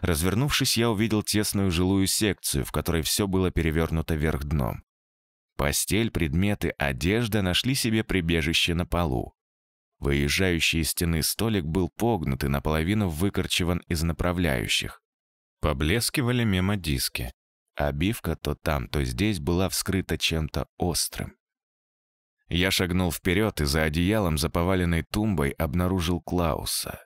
Развернувшись, я увидел тесную жилую секцию, в которой все было перевернуто вверх дном. Постель, предметы, одежда нашли себе прибежище на полу. Выезжающий из стены столик был погнут и наполовину выкорчеван из направляющих. Поблескивали мимо диски. Обивка то там, то здесь была вскрыта чем-то острым. Я шагнул вперед и за одеялом, за поваленной тумбой, обнаружил Клауса.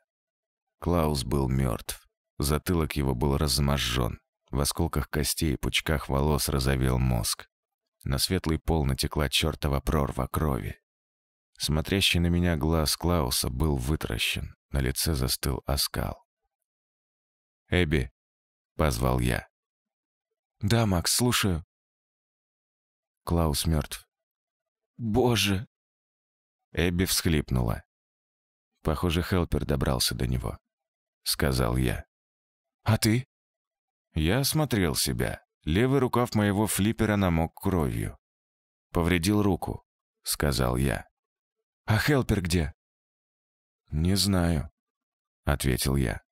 Клаус был мертв. Затылок его был разможжен. В осколках костей и пучках волос разовел мозг. На светлый пол натекла чертова прорва крови. Смотрящий на меня глаз Клауса был вытращен, на лице застыл оскал. «Эбби!» — позвал я. «Да, Макс, слушаю». Клаус мертв. «Боже!» Эбби всхлипнула. «Похоже, Хелпер добрался до него», — сказал я. «А ты?» Я осмотрел себя. Левый рукав моего флиппера намок кровью. «Повредил руку», — сказал я. «А Хелпер где?» «Не знаю», — ответил я.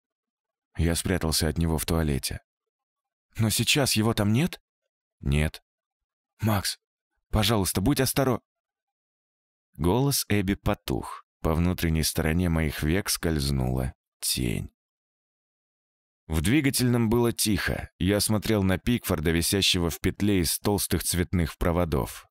Я спрятался от него в туалете. «Но сейчас его там нет?» «Нет». «Макс, пожалуйста, будь осторожен». Голос Эбби потух. По внутренней стороне моих век скользнула тень. В двигательном было тихо. Я смотрел на Пикфорда, висящего в петле из толстых цветных проводов.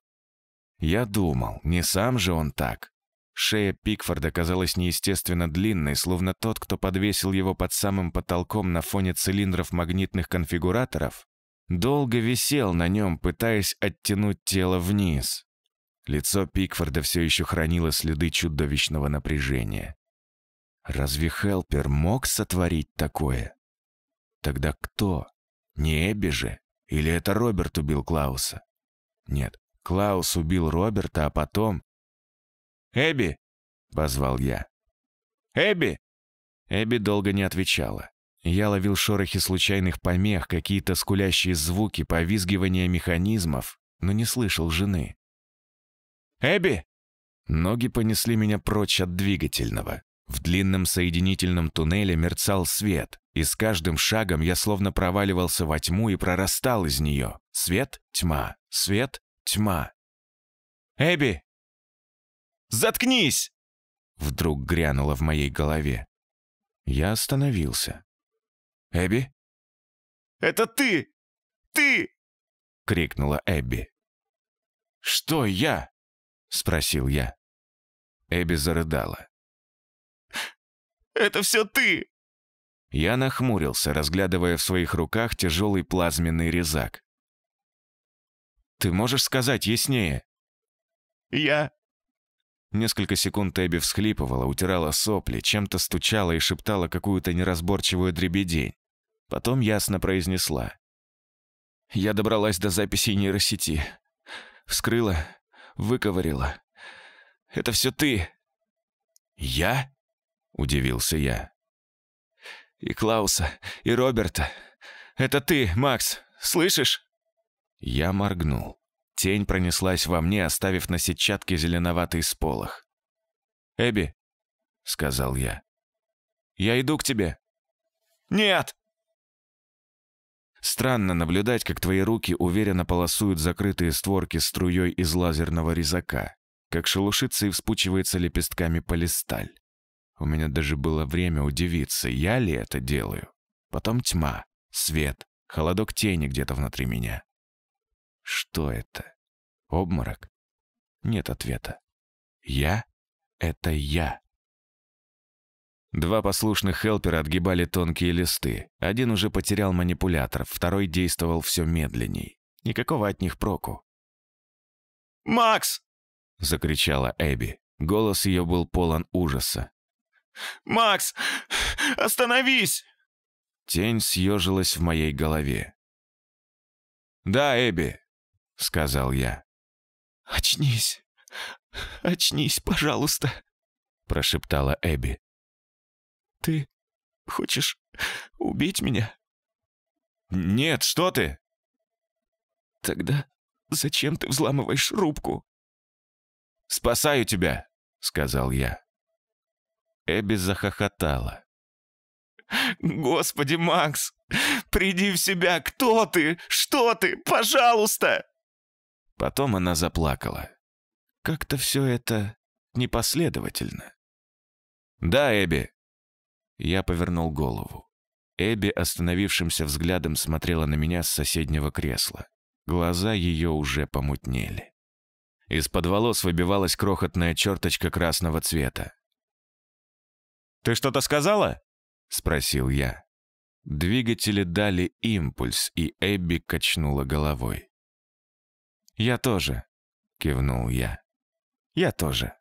Я думал, не сам же он так. Шея Пикфорда казалась неестественно длинной, словно тот, кто подвесил его под самым потолком на фоне цилиндров магнитных конфигураторов, долго висел на нем, пытаясь оттянуть тело вниз. Лицо Пикфорда все еще хранило следы чудовищного напряжения. Разве Хелпер мог сотворить такое? Тогда кто? Не Эбби же? Или это Роберт убил Клауса? Нет, Клаус убил Роберта, а потом... «Эбби!» — позвал я. «Эбби!» Эбби долго не отвечала. Я ловил шорохи случайных помех, какие-то скулящие звуки, повизгивания механизмов, но не слышал жены. «Эбби!» Ноги понесли меня прочь от двигательного. В длинном соединительном туннеле мерцал свет и с каждым шагом я словно проваливался во тьму и прорастал из нее. Свет, тьма, свет, тьма. «Эбби!» «Заткнись!» Вдруг грянуло в моей голове. Я остановился. «Эбби?» «Это ты! Ты!» — крикнула Эбби. «Что я?» — спросил я. Эбби зарыдала. «Это все ты! Я нахмурился, разглядывая в своих руках тяжелый плазменный резак. «Ты можешь сказать яснее?» «Я...» Несколько секунд Эбби всхлипывала, утирала сопли, чем-то стучала и шептала какую-то неразборчивую дребедень. Потом ясно произнесла. «Я добралась до записи нейросети. Вскрыла, выковырила. Это все ты!» «Я?» — удивился я. И Клауса, и Роберта. Это ты, Макс, слышишь?» Я моргнул. Тень пронеслась во мне, оставив на сетчатке зеленоватый сполох. «Эбби», — сказал я, — «я иду к тебе». «Нет!» Странно наблюдать, как твои руки уверенно полосуют закрытые створки струей из лазерного резака, как шелушится и вспучивается лепестками полисталь. У меня даже было время удивиться, я ли это делаю. Потом тьма, свет, холодок тени где-то внутри меня. Что это? Обморок? Нет ответа. Я — это я. Два послушных хелпера отгибали тонкие листы. Один уже потерял манипулятор, второй действовал все медленней. Никакого от них проку. «Макс!» — закричала Эбби. Голос ее был полон ужаса. «Макс, остановись!» Тень съежилась в моей голове. «Да, Эбби», — сказал я. «Очнись, очнись, пожалуйста», — прошептала Эбби. «Ты хочешь убить меня?» «Нет, что ты!» «Тогда зачем ты взламываешь рубку?» «Спасаю тебя», — сказал я. Эбби захохотала. «Господи, Макс, приди в себя! Кто ты? Что ты? Пожалуйста!» Потом она заплакала. Как-то все это непоследовательно. «Да, Эбби!» Я повернул голову. Эбби остановившимся взглядом смотрела на меня с соседнего кресла. Глаза ее уже помутнели. Из-под волос выбивалась крохотная черточка красного цвета. «Ты что-то сказала?» — спросил я. Двигатели дали импульс, и Эбби качнула головой. «Я тоже», — кивнул я. «Я тоже».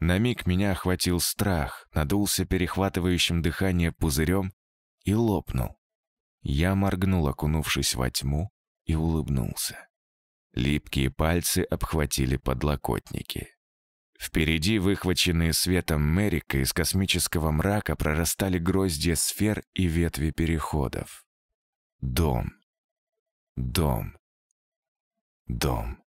На миг меня охватил страх, надулся перехватывающим дыхание пузырем и лопнул. Я моргнул, окунувшись во тьму, и улыбнулся. Липкие пальцы обхватили подлокотники. Впереди, выхваченные светом Мерика из космического мрака прорастали гроздья сфер и ветви переходов. Дом. Дом. Дом.